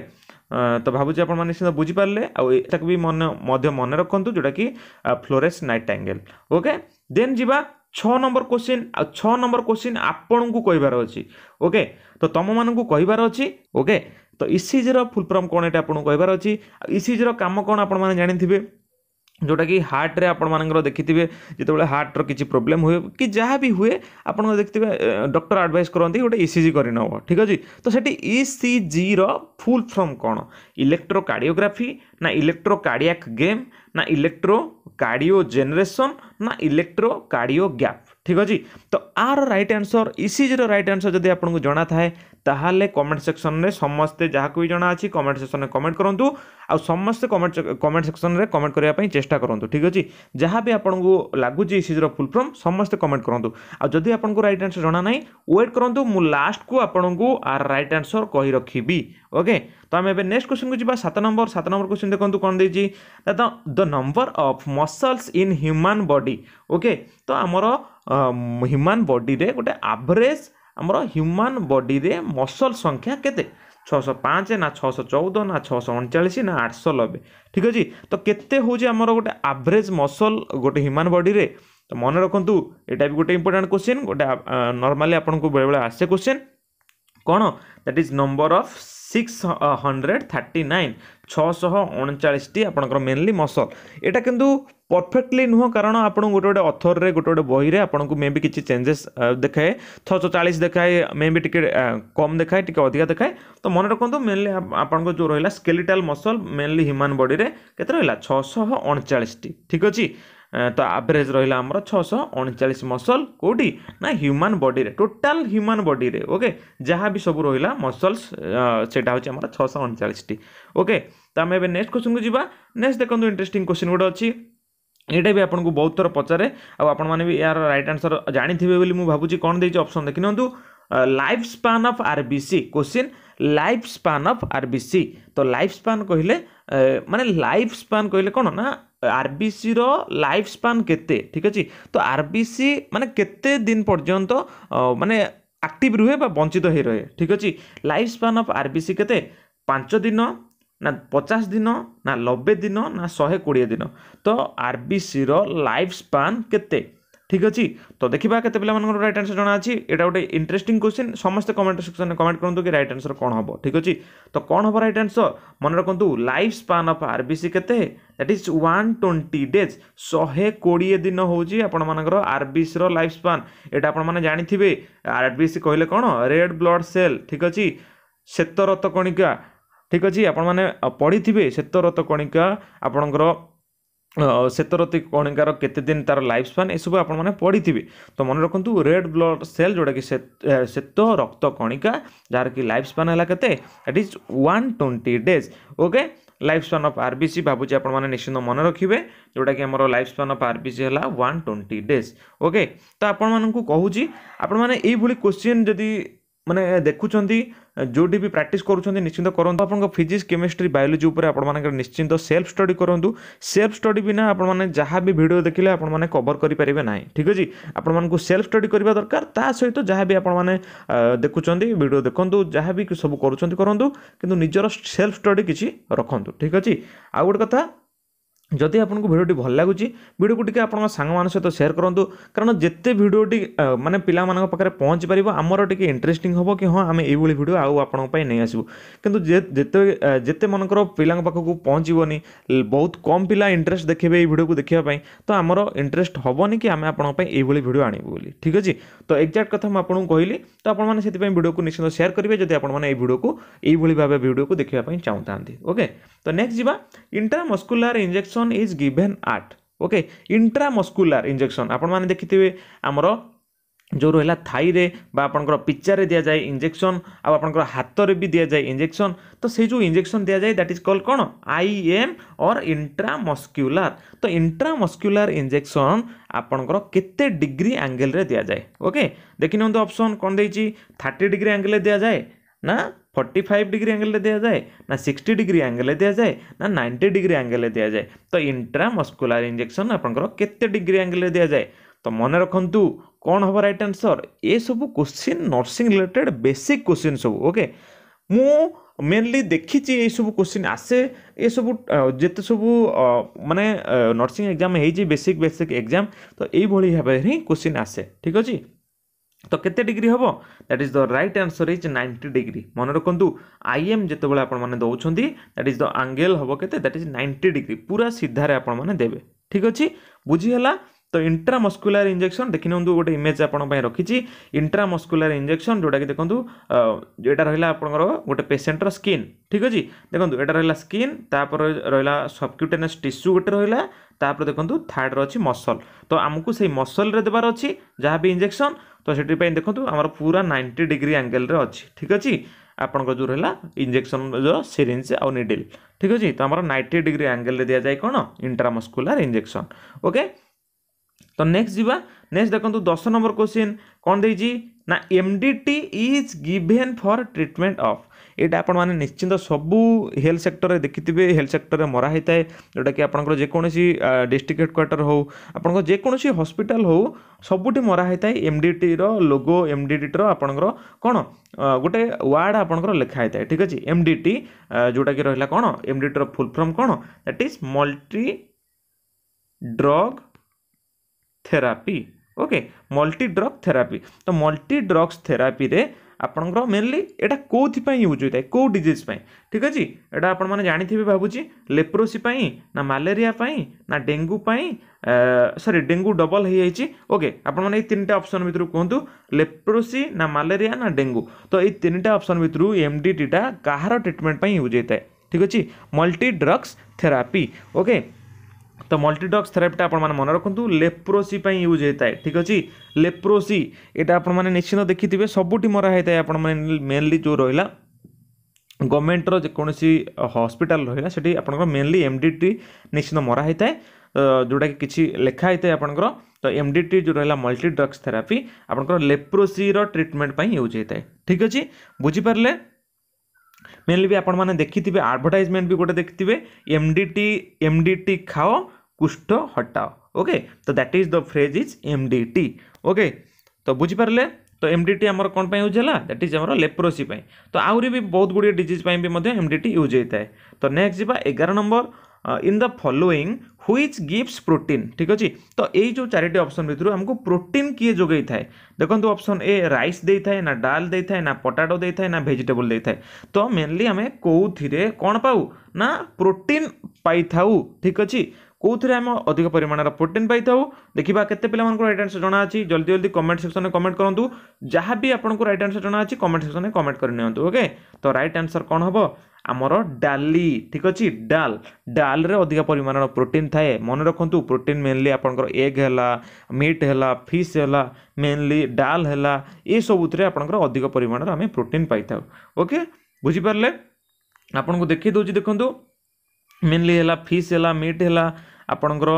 ତ ଭାବୁଛି ଆପଣମାନେ ନିଶ୍ଚିତ ବୁଝିପାରିଲେ ଆଉ ଏଟାକୁ ବି ମନେ ମଧ୍ୟ ମନେ ରଖନ୍ତୁ ଯେଉଁଟାକି Florence Nightingale okay then ଯିବା ଛଅ ନମ୍ବର କୋଶ୍ଚିନ୍ ଆଉ ଛଅ ନମ୍ବର କୋଶ୍ଚିନ୍ ଆପଣଙ୍କୁ କହିବାର ଅଛି ଓକେ ତ ତୁମମାନଙ୍କୁ କହିବାର ଅଛି ଓକେ ତ ଇସିଜିର ଫୁଲ୍ ଫର୍ମ କ'ଣ ଏଇଟା ଆପଣଙ୍କୁ କହିବାର ଅଛି ଆଉ ଇସିଜିର କାମ କ'ଣ ଆପଣମାନେ ଜାଣିଥିବେ जोटा कि हार्ट्रे आपर देखि जिते बड़े हार्ट्र कि प्रोब्लेम हुए कि जहाँ भी हुए आप देखिए डक्टर आडभाइस करती गोटे इसीजी कर ठीक अच्छे तो सी इसी जी रुल फर्म कौन इलेक्ट्रो इलेक्ट्रोकार्डियोग्राफी ना इलेक्ट्रो कार्डिया गेम ना इलेक्ट्रो इलेक्ट्रोकार्डियो जेनेसन ना इलेक्ट्रो इलेक्ट्रोकार्डियो गैप ठीक अच्छे तो आर रईट आनसर जि रईट आनसर जदि आपको जना था ତାହେଲେ କମେଣ୍ଟ ସେକ୍ସନରେ ସମସ୍ତେ ଯାହାକୁ ବି ଜଣା ଅଛି କମେଣ୍ଟ ସେକ୍ସନରେ କମେଣ୍ଟ କରନ୍ତୁ ଆଉ ସମସ୍ତେ କମେଣ୍ଟ କମେଣ୍ଟ ସେକ୍ସନରେ କମେଣ୍ଟ କରିବା ପାଇଁ ଚେଷ୍ଟା କରନ୍ତୁ ଠିକ୍ ଅଛି ଯାହା ବି ଆପଣଙ୍କୁ ଲାଗୁଛି ଇସିଜିର ଫୁଲ୍ ଫର୍ମ ସମସ୍ତେ କମେଣ୍ଟ କରନ୍ତୁ ଆଉ ଯଦି ଆପଣଙ୍କୁ ରାଇଟ୍ ଆନ୍ସର୍ ଜଣା ନାହିଁ ୱେଟ୍ କରନ୍ତୁ ମୁଁ ଲାଷ୍ଟକୁ ଆପଣଙ୍କୁ ଆର୍ ରାଇଟ୍ ଆନ୍ସର୍ କହି ରଖିବି ଓକେ ତ ଆମେ ଏବେ ନେକ୍ସଟ କ୍ୱେଶ୍ଚନକୁ ଯିବା ସାତ ନମ୍ବର ସାତ ନମ୍ବର କ୍ୱେଶ୍ଚନ ଦେଖନ୍ତୁ କ'ଣ ଦେଇଛି the number of muscles in human body okay ତ ଆମର ହ୍ୟୁମାନ ବଡିରେ ଗୋଟେ ଆଭରେଜ୍ ଆମର ହ୍ୟୁମାନ୍ ବଡ଼ିରେ ମସଲ ସଂଖ୍ୟା କେତେ ଛଅଶହ ପାଞ୍ଚ ନା ଛଅଶହ ଚଉଦ ନା ଛଅଶହ ଅଣଚାଳିଶ ନା ଆଠଶହ ନବେ ଠିକ୍ ଅଛି ତ କେତେ ହେଉଛି ଆମର ଗୋଟେ ଆଭରେଜ୍ ମସଲ ଗୋଟେ ହ୍ୟୁମାନ୍ ବଡ଼ିରେ ତ ମନେ ରଖନ୍ତୁ ଏଇଟା ବି ଗୋଟେ ଇମ୍ପୋର୍ଟାଣ୍ଟ କୋଶ୍ଚିନ୍ ଗୋଟେ ନର୍ମାଲି ଆପଣଙ୍କୁ ବେଳେବେଳେ ଆସେ କୋଶ୍ଚିନ୍ କ'ଣ that is number of six hundred thirty nine ଛଅଶହ ଅଣଚାଳିଶଟି ଆପଣଙ୍କର ମେନ୍ଲି ମସଲ ଏଇଟା କିନ୍ତୁ ପରଫେକ୍ଟଲି ନୁହଁ କାରଣ ଆପଣଙ୍କୁ ଗୋଟେ ଗୋଟେ ଅଥରରେ ଗୋଟେ ଗୋଟେ ବହିରେ ଆପଣଙ୍କୁ ମେ ବି କିଛି ଚେଞ୍ଜେସ୍ ଦେଖାଏ ଛଅଶହ ଚାଳିଶ ଦେଖାଏ ମେ ବି ଟିକେ କମ୍ ଦେଖାଏ ଟିକେ ଅଧିକା ଦେଖାଏ ତ ମନେ ରଖନ୍ତୁ ମେନ୍ଲି ଆପଣଙ୍କ ଯେଉଁ ରହିଲା ସ୍କେଲିଟାଲ୍ ମସଲ୍ ମେନ୍ଲି ହ୍ୟୁମାନ୍ ବଡ଼ିରେ କେତେ ରହିଲା ଛଅଶହ ଅଣଚାଳିଶଟି ଠିକ୍ ଅଛି ତ ଆଭରେଜ୍ ରହିଲା ଆମର ଛଅଶହ ଅଣଚାଳିଶ ମସଲ୍ କେଉଁଠି ନା ହ୍ୟୁମାନ୍ ବଡ଼ିରେ ଟୋଟାଲ୍ ହ୍ୟୁମାନ୍ ବଡ଼ିରେ ଓକେ ଯାହା ବି ସବୁ ରହିଲା ମସଲ୍ସ ସେଇଟା ହେଉଛି ଆମର ଛଅଶହ ଅଣଚାଳିଶଟି ଓକେ ତ ଆମେ ଏବେ ନେକ୍ସଟ କୋଶ୍ଚିନ୍କୁ ଯିବା ନେକ୍ସଟ ଦେଖନ୍ତୁ ଇଣ୍ଟରେଷ୍ଟିଂ କୋଶ୍ଚିନ୍ ଗୋଟେ ଅଛି ଏଇଟା ବି ଆପଣଙ୍କୁ ବହୁତ ଥର ପଚାରେ ଆଉ ଆପଣମାନେ ବି ଏହାର ରାଇଟ୍ ଆନ୍ସର୍ ଜାଣିଥିବେ ବୋଲି ମୁଁ ଭାବୁଛି କ'ଣ ଦେଇଛି ଅପସନ୍ ଦେଖିନିଅନ୍ତୁ life span of RBC question life span of RBC ତ ଲାଇଫ୍ ସ୍ପାନ୍ କହିଲେ ମାନେ ଲାଇଫ୍ ସ୍ପାନ୍ କହିଲେ କ'ଣ ନା ଆର୍ବିସିର ଲାଇଫ୍ ସ୍ପାନ୍ କେତେ ଠିକ୍ ଅଛି ତ ଆର୍ବିସି ମାନେ କେତେ ଦିନ ପର୍ଯ୍ୟନ୍ତ ମାନେ ଆକ୍ଟିଭ୍ ରୁହେ ବା ବଞ୍ଚିତ ହୋଇ ରହେ ଠିକ୍ ଅଛି ଲାଇଫ୍ ସ୍ପାନ୍ ଅଫ୍ ଆର୍ବିସି କେତେ ପାଞ୍ଚ ଦିନ ନା ପଚାଶ ଦିନ ନା ନବେ ଦିନ ନା ଶହେ କୋଡ଼ିଏ ଦିନ ତ ଆର୍ବିସିର ଲାଇଫ୍ ସ୍ପାନ୍ କେତେ ଠିକ୍ ଅଛି ତ ଦେଖିବା କେତେ ପିଲାମାନଙ୍କର ରାଇଟ୍ ଆନ୍ସର୍ ଅଛି ଏଇଟା ଗୋଟେ ଇଣ୍ଟରେଷ୍ଟିଂ କ୍ୱେଶ୍ଚିନ୍ ସମସ୍ତେ କମେଣ୍ଟ ସେକ୍ସନ୍ରେ କମେଣ୍ଟ କରନ୍ତୁ କି ରାଇଟ୍ ଆନ୍ସର୍ କ'ଣ ହେବ ଠିକ୍ ଅଛି ତ କ'ଣ ହେବ ରାଇଟ୍ ଆନ୍ସର୍ ମନେ ରଖନ୍ତୁ life span of R B C କେତେ that is one twenty days ଶହେ କୋଡ଼ିଏ ଦିନ ହେଉଛି ଆପଣମାନଙ୍କର ଆର୍ ବି ସିର ଲାଇଫ୍ ସ୍ପାନ୍ ଏଇଟା ଆପଣମାନେ ଜାଣିଥିବେ ଆର୍ ବି ସି କହିଲେ କ'ଣ ରେଡ଼୍ ବ୍ଲଡ୍ ସେଲ୍ ଠିକ୍ ଅଛି ଶ୍ୱେତରତ କଣିକା ঠিক ଅଛି ଆପଣମାନେ ପଢ଼ିଥିବେ ଶ୍ୱେତରତ କଣିକା ଆପଣଙ୍କର ଶ୍ୱେତରତି କଣିକାର କେତେ ଦିନ ତା'ର ଲାଇଫ୍ ସ୍ପାନ୍ ଏସବୁ ଆପଣମାନେ ପଢ଼ିଥିବେ ତ ମନେ ରଖନ୍ତୁ ରେଡ୍ ବ୍ଲଡ୍ ସେଲ୍ ଯେଉଁଟାକି ଶ୍ୱେତ ରକ୍ତ କଣିକା ଯାହାର କି ଲାଇଫ୍ ସ୍ପାନ୍ ହେଲା କେତେ it is one twenty days okay life span of RBC ଭାବୁଛି ଆପଣମାନେ ନିଶ୍ଚିନ୍ତ ମନେ ରଖିବେ ଯେଉଁଟାକି ଆମର ଲାଇଫ୍ ସ୍ପାନ୍ ଅଫ୍ ଆର୍ବିସି ହେଲା ୱାନ୍ ଟ୍ୱେଣ୍ଟି ଡେଜ୍ ଓକେ ତ ଆପଣମାନଙ୍କୁ କହୁଛି ଆପଣମାନେ ଏଇଭଳି କୋଶ୍ଚିନ୍ ଯଦି ମାନେ ଦେଖୁଛନ୍ତି ଯେଉଁଠି ବି ପ୍ରାକ୍ଟିସ୍ କରୁଛନ୍ତି ନିଶ୍ଚିନ୍ତ କରନ୍ତୁ ଆପଣଙ୍କ ଫିଜିକ୍ସ କେମିଷ୍ଟ୍ରି ବାୟୋଲୋଜି ଉପରେ ଆପଣମାନଙ୍କର ନିଶ୍ଚିନ୍ତ ସେଲ୍ଫ ଷ୍ଟଡ଼ି କରନ୍ତୁ ସେଲ୍ଫ ଷ୍ଟଡ଼ି ବିନା ଆପଣମାନେ ଯାହା ବି ଭିଡ଼ିଓ ଦେଖିଲେ ଆପଣମାନେ କଭର୍ କରିପାରିବେ ନାହିଁ ଠିକ୍ ଅଛି ଆପଣମାନଙ୍କୁ ସେଲ୍ଫ ଷ୍ଟଡ଼ି କରିବା ଦରକାର ତା ସହିତ ଯାହା ବି ଆପଣମାନେ ଦେଖୁଛନ୍ତି ଭିଡ଼ିଓ ଦେଖନ୍ତୁ ଯାହା ବି ସବୁ କରୁଛନ୍ତି କରନ୍ତୁ କିନ୍ତୁ ନିଜର ସେଲ୍ଫ ଷ୍ଟଡ଼ି କିଛି ରଖନ୍ତୁ ଠିକ୍ ଅଛି ଆଉ ଗୋଟେ କଥା ଯଦି ଆପଣଙ୍କୁ ଭିଡ଼ିଓଟି ଭଲ ଲାଗୁଛି ଭିଡ଼ିଓକୁ ଟିକେ ଆପଣଙ୍କ ସାଙ୍ଗମାନଙ୍କ ସହିତ ସେୟାର କରନ୍ତୁ କାରଣ ଯେତେ ଭିଡ଼ିଓଟି ମାନେ ପିଲାମାନଙ୍କ ପାଖରେ ପହଞ୍ଚି ପାରିବ ଆମର ଟିକେ ଇଣ୍ଟରେଷ୍ଟିଂ ହେବ କି ହଁ ଆମେ ଏଇଭଳି ଭିଡ଼ିଓ ଆଉ ଆପଣଙ୍କ ପାଇଁ ନେଇ ଆସିବୁ କିନ୍ତୁ ଯେତେ ଯେତେ ମନେକର ପିଲାଙ୍କ ପାଖକୁ ପହଞ୍ଚିବନି ବହୁତ କମ୍ ପିଲା ଇଣ୍ଟରେଷ୍ଟ ଦେଖେଇବେ ଏଇ ଭିଡ଼ିଓକୁ ଦେଖିବା ପାଇଁ ତ ଆମର ଇଣ୍ଟରେଷ୍ଟ ହେବନି କି ଆମେ ଆପଣଙ୍କ ପାଇଁ ଏଇଭଳି ଭିଡ଼ିଓ ଆଣିବୁ ବୋଲି ଠିକ୍ ଅଛି ତ ଏକ୍ଜାକ୍ଟ କଥା ମୁଁ ଆପଣଙ୍କୁ କହିଲି ତ ଆପଣମାନେ ସେଥିପାଇଁ ଭିଡ଼ିଓକୁ ନିଶ୍ଚିନ୍ତ ସେୟାର କରିବେ ଯଦି ଆପଣମାନେ ଏଇ ଭିଡ଼ିଓକୁ ଏଇଭଳି ଭାବେ ଭିଡ଼ିଓକୁ ଦେଖିବା ପାଇଁ ଚାହୁଁଥାନ୍ତି ଓକେ ତ ନେକ୍ସଟ ଯିବା intramuscular injection is given at okay intramuscular injection ଆପଣମାନେ ଦେଖିଥିବେ ଆମର ଯେଉଁ ରହିଲା ଥାଇରେ ବା ଆପଣଙ୍କର ପିଚାରେ ଦିଆଯାଏ ଇଞ୍ଜେକ୍ସନ୍ ଆଉ ଆପଣଙ୍କର ହାତରେ ବି ଦିଆଯାଏ ଇଞ୍ଜେକ୍ସନ୍ ତ ସେଇ ଯେଉଁ ଇଞ୍ଜେକ୍ସନ୍ ଦିଆଯାଏ ଦ୍ୟାଟ୍ ଇଜ୍ କଲ୍ କ'ଣ ଆଇ ଏମ୍ ଅର୍ ଇଣ୍ଟ୍ରାମସ୍କ୍ୟୁଲାର ତ ଇଣ୍ଟ୍ରାମସ୍କ୍ୟୁଲାର ଇଞ୍ଜେକ୍ସନ୍ ଆପଣଙ୍କର କେତେ ଡିଗ୍ରୀ ଆଙ୍ଗେଲରେ ଦିଆଯାଏ ଓକେ ଦେଖିନିଅନ୍ତୁ ଅପସନ୍ କ'ଣ ଦେଇଛି ଥାର୍ଟି ଡିଗ୍ରୀ ଆଙ୍ଗେଲରେ ଦିଆଯାଏ ନା ফর্টি ফাইভ ডিগ্রি অ্যাঙ্গেলে দেওয়া যায় না সিক্সটি ডিগ্রি অ্যাঙ্গেলে দেওয়া যায় না নাইনটি ডিগ্রি অ্যাঙ্গেলে দেওয়া যায় তো ইন্ট্রামস্কুলার ইঞ্জেকশন আপনার কেতে ডিগ্রি অ্যাঙ্গেলে দেওয়া যায় তো মনে রাখতু କ'ଣ ହେବ ରାଇଟ୍ ଆନ୍ସର୍ ଏସବୁ question nursing related basic question ସବୁ ଓକେ ମୁଁ ମେନଲି ଦେଖିଛି ଏଇସବୁ କୋଶ୍ଚିନ୍ ଆସେ ଏସବୁ ଯେତେ ସବୁ ମାନେ ନର୍ସିଂ ଏକ୍ଜାମ୍ ହେଇଛି ବେସିକ୍ ବେସିକ୍ ଏକ୍ଜାମ୍ ତ ଏଇଭଳି ଭାବରେ ହିଁ କୋଶ୍ଚିନ୍ ଆସେ ଠିକ୍ ଅଛି তো କେତେ ଡିଗ୍ରୀ ହେବ that is the right answer is ninety degree ମନେ ରଖନ୍ତୁ ଆଇ ଏମ୍ ଯେତେବେଳେ ଆପଣମାନେ ଦେଉଛନ୍ତି ଦ୍ୟାଟ୍ ଇଜ୍ ଦ ଆଙ୍ଗେଲ୍ ହେବ କେତେ ଦ୍ୟାଟ୍ ଇଜ୍ ନାଇଣ୍ଟି ଡିଗ୍ରୀ ପୁରା ସିଧାରେ ଆପଣମାନେ ଦେବେ ଠିକ୍ ଅଛି ବୁଝିହେଲା ତ ଇଣ୍ଟ୍ରାମସ୍କୁଲାର ଇଞ୍ଜେକ୍ସନ୍ ଦେଖିନିଅନ୍ତୁ ଗୋଟେ ଇମେଜ୍ ଆପଣଙ୍କ ପାଇଁ ରଖିଛି ଇଣ୍ଟ୍ରାମସ୍କୁଲାର ଇଞ୍ଜେକ୍ସନ୍ ଯେଉଁଟାକି ଦେଖନ୍ତୁ ଏଇଟା ରହିଲା ଆପଣଙ୍କର ଗୋଟେ ପେସେଣ୍ଟର ସ୍କିନ୍ ଠିକ୍ ଅଛି ଦେଖନ୍ତୁ ଏଇଟା ରହିଲା ସ୍କିନ୍ ତାପରେ ରହିଲା ସବକ୍ୟୁଟେନସ୍ ଟିସ୍ୟୁ ଗୋଟେ ରହିଲା ତାପରେ ଦେଖନ୍ତୁ ଥାର୍ଡ଼ର ଅଛି ମସଲ ତ ଆମକୁ ସେଇ ମସଲରେ ଦେବାର ଅଛି ଯାହା ବି ଇଞ୍ଜେକ୍ସନ୍ ତ ସେଥିପାଇଁ ଦେଖନ୍ତୁ ଆମର ପୁରା ନାଇଣ୍ଟି ଡିଗ୍ରୀ ଆଙ୍ଗେଲରେ ଅଛି ଠିକ୍ ଅଛି ଆପଣଙ୍କର ଯେଉଁ ରହିଲା ଇଞ୍ଜେକ୍ସନ୍ ଯେଉଁ ସିରିଞ୍ଜ ଆଉ ନିଡ଼ିଲ୍ ଠିକ୍ ଅଛି ତ ଆମର ନାଇଣ୍ଟି ଡିଗ୍ରୀ ଆଙ୍ଗେଲରେ ଦିଆଯାଏ କ'ଣ ଇଣ୍ଟ୍ରାମସ୍କୁଲାର ଇଞ୍ଜେକ୍ସନ୍ ଓକେ ତ ନେକ୍ସଟ ଯିବା ନେକ୍ସଟ ଦେଖନ୍ତୁ ଦଶ ନମ୍ବର କୋଶ୍ଚିନ୍ କ'ଣ ଦେଇଛି ନା M D T is given for treatment of ଏଇଟା ଆପଣମାନେ ନିଶ୍ଚିନ୍ତ ସବୁ ହେଲ୍ଥ ସେକ୍ଟରରେ ଦେଖିଥିବେ ହେଲ୍ଥ ସେକ୍ଟରରେ ମରା ହେଇଥାଏ ଯେଉଁଟାକି ଆପଣଙ୍କର ଯେକୌଣସି ଡିଷ୍ଟ୍ରିକ୍ଟ ହେଡ଼କ୍ୱାର୍ଟର ହେଉ ଆପଣଙ୍କ ଯେକୌଣସି ହସ୍ପିଟାଲ ହେଉ ସବୁଠି ମରା ହୋଇଥାଏ ଏମ୍ ଡି ଟିର ଲୋଗୋ ଏମ୍ ଡି ଟିର ଆପଣଙ୍କର କ'ଣ ଗୋଟେ ୱାର୍ଡ଼ ଆପଣଙ୍କର ଲେଖା ହେଇଥାଏ ଠିକ୍ ଅଛି ଏମ୍ ଡି ଟି ଯେଉଁଟାକି ରହିଲା କ'ଣ ଏମ୍ ଡି ଟିର ଫୁଲ୍ ଫର୍ମ କ'ଣ that is multi drug therapy okay multi drug therapy ତ ମଲ୍ଟି ଡ୍ରଗ୍ସ ଥେରାପିରେ आपंकर मेनली एटा कौन यूज होता है कौ डीज ठीक अच्छे एटा आपने जाथे भावुची लेप्रोसी ना मलेरी ना डेगुपी सरी डेंगू डबल हो जाइए ओके आपनटा अप्सन भितर कहतु लेप्रोसी ना मलेरिया ना डेंगू तो ये तीन टा अप्सन भितर एम डी टीटा कह ट्रिटमेंट यूज होता है ठीक अच्छे मल्टी ड्रग्स थेरापी ओके ତ ମଲ୍ଟିଡକ୍ସ ଥେରାପିଟା ଆପଣମାନେ ମନେ ରଖନ୍ତୁ ଲେପ୍ରୋସି ପାଇଁ ୟୁଜ୍ ହୋଇଥାଏ ଠିକ୍ ଅଛି ଲେପ୍ରୋସି ଏଇଟା ଆପଣମାନେ ନିଶ୍ଚିନ୍ତ ଦେଖିଥିବେ ସବୁଠି ମରା ହୋଇଥାଏ ଆପଣମାନେ ମେନ୍ଲି ଯେଉଁ ରହିଲା ଗଭର୍ଣ୍ଣମେଣ୍ଟର ଯେକୌଣସି ହସ୍ପିଟାଲ ରହିଲା ସେଠି ଆପଣଙ୍କର ମେନ୍ଲି ଏମ୍ ଡି ଟି ନିଶ୍ଚିନ୍ତ ମରା ହୋଇଥାଏ ଯେଉଁଟାକି କିଛି ଲେଖା ହୋଇଥାଏ ଆପଣଙ୍କର ତ ଏମ୍ ଡି ଟି ଯେଉଁ ରହିଲା ମଲ୍ଟିଡ୍ରଗ୍ସ ଥେରାପି ଆପଣଙ୍କର ଲେପ୍ରୋସିର ଟ୍ରିଟମେଣ୍ଟ ପାଇଁ ୟୁଜ୍ ହୋଇଥାଏ ଠିକ୍ ଅଛି ବୁଝିପାରିଲେ ମେନଲି ବି ଆପଣମାନେ ଦେଖିଥିବେ ଆଡ଼ଭର୍ଟାଇଜମେଣ୍ଟ ବି ଗୋଟେ ଦେଖିଥିବେ M D T M D T ଖାଅ କୁଷ୍ଠ ହଟାଅ ଓକେ ତ that is the phrase is M D T okay ତ ବୁଝିପାରିଲେ ତ ଏମ୍ ଡି ଟି ଆମର କ'ଣ ପାଇଁ ୟୁଜ୍ ହେଲା ଦ୍ୟାଟ୍ ଇଜ୍ ଆମର ଲେପ୍ରୋସି ପାଇଁ ତ ଆହୁରି ବି ବହୁତ ଗୁଡ଼ିଏ ଡିଜିଜ୍ ପାଇଁ ବି ମଧ୍ୟ ଏମ୍ ଡି ଟି ୟୁଜ୍ ହୋଇଥାଏ ତ ନେକ୍ସଟ ଯିବା ଏଗାର number in the following which gives protein ठीक अच्छे तो यही जो चार अप्सन भितर आमको प्रोटीन किए जोगे थाए देखो अप्सन ए रईस दे थाए ना डाल दे था ना पटाटो दे था ना भेजिटेबल दे थाए तो मेनली आम कौरे कौन पाऊ ना प्रोटीन पाई ठीक अच्छे कौन आम अधिक परिमाण प्रोटीन पाई देखा केत रईट आनसर जना जल्दी जल्दी कमेंट सेक्शन में कमेंट करूँ जहाँ भी आपको रईट आनसर जना कमेंट सेक्शन में कमेंट करके तो रईट आंसर कौन हम ଆମର ଡାଲି ଠିକ୍ ଅଛି ଡାଲ୍ ଡାଲ୍ରେ ଅଧିକ ପରିମାଣର ପ୍ରୋଟିନ୍ ଥାଏ ମନେ ରଖନ୍ତୁ ପ୍ରୋଟିନ୍ ମେନ୍ଲି ଆପଣଙ୍କର ଏଗ୍ ହେଲା ମିଟ୍ ହେଲା ଫିସ୍ ହେଲା ମେନ୍ଲି ଡାଲ୍ ହେଲା ଏସବୁଥିରେ ଆପଣଙ୍କର ଅଧିକ ପରିମାଣର ଆମେ ପ୍ରୋଟିନ୍ ପାଇଥାଉ ଓକେ ବୁଝିପାରିଲେ ଆପଣଙ୍କୁ ଦେଖେଇ ଦେଉଛି ଦେଖନ୍ତୁ ମେନ୍ଲି ହେଲା ଫିସ୍ ହେଲା ମିଟ୍ ହେଲା ଆପଣଙ୍କର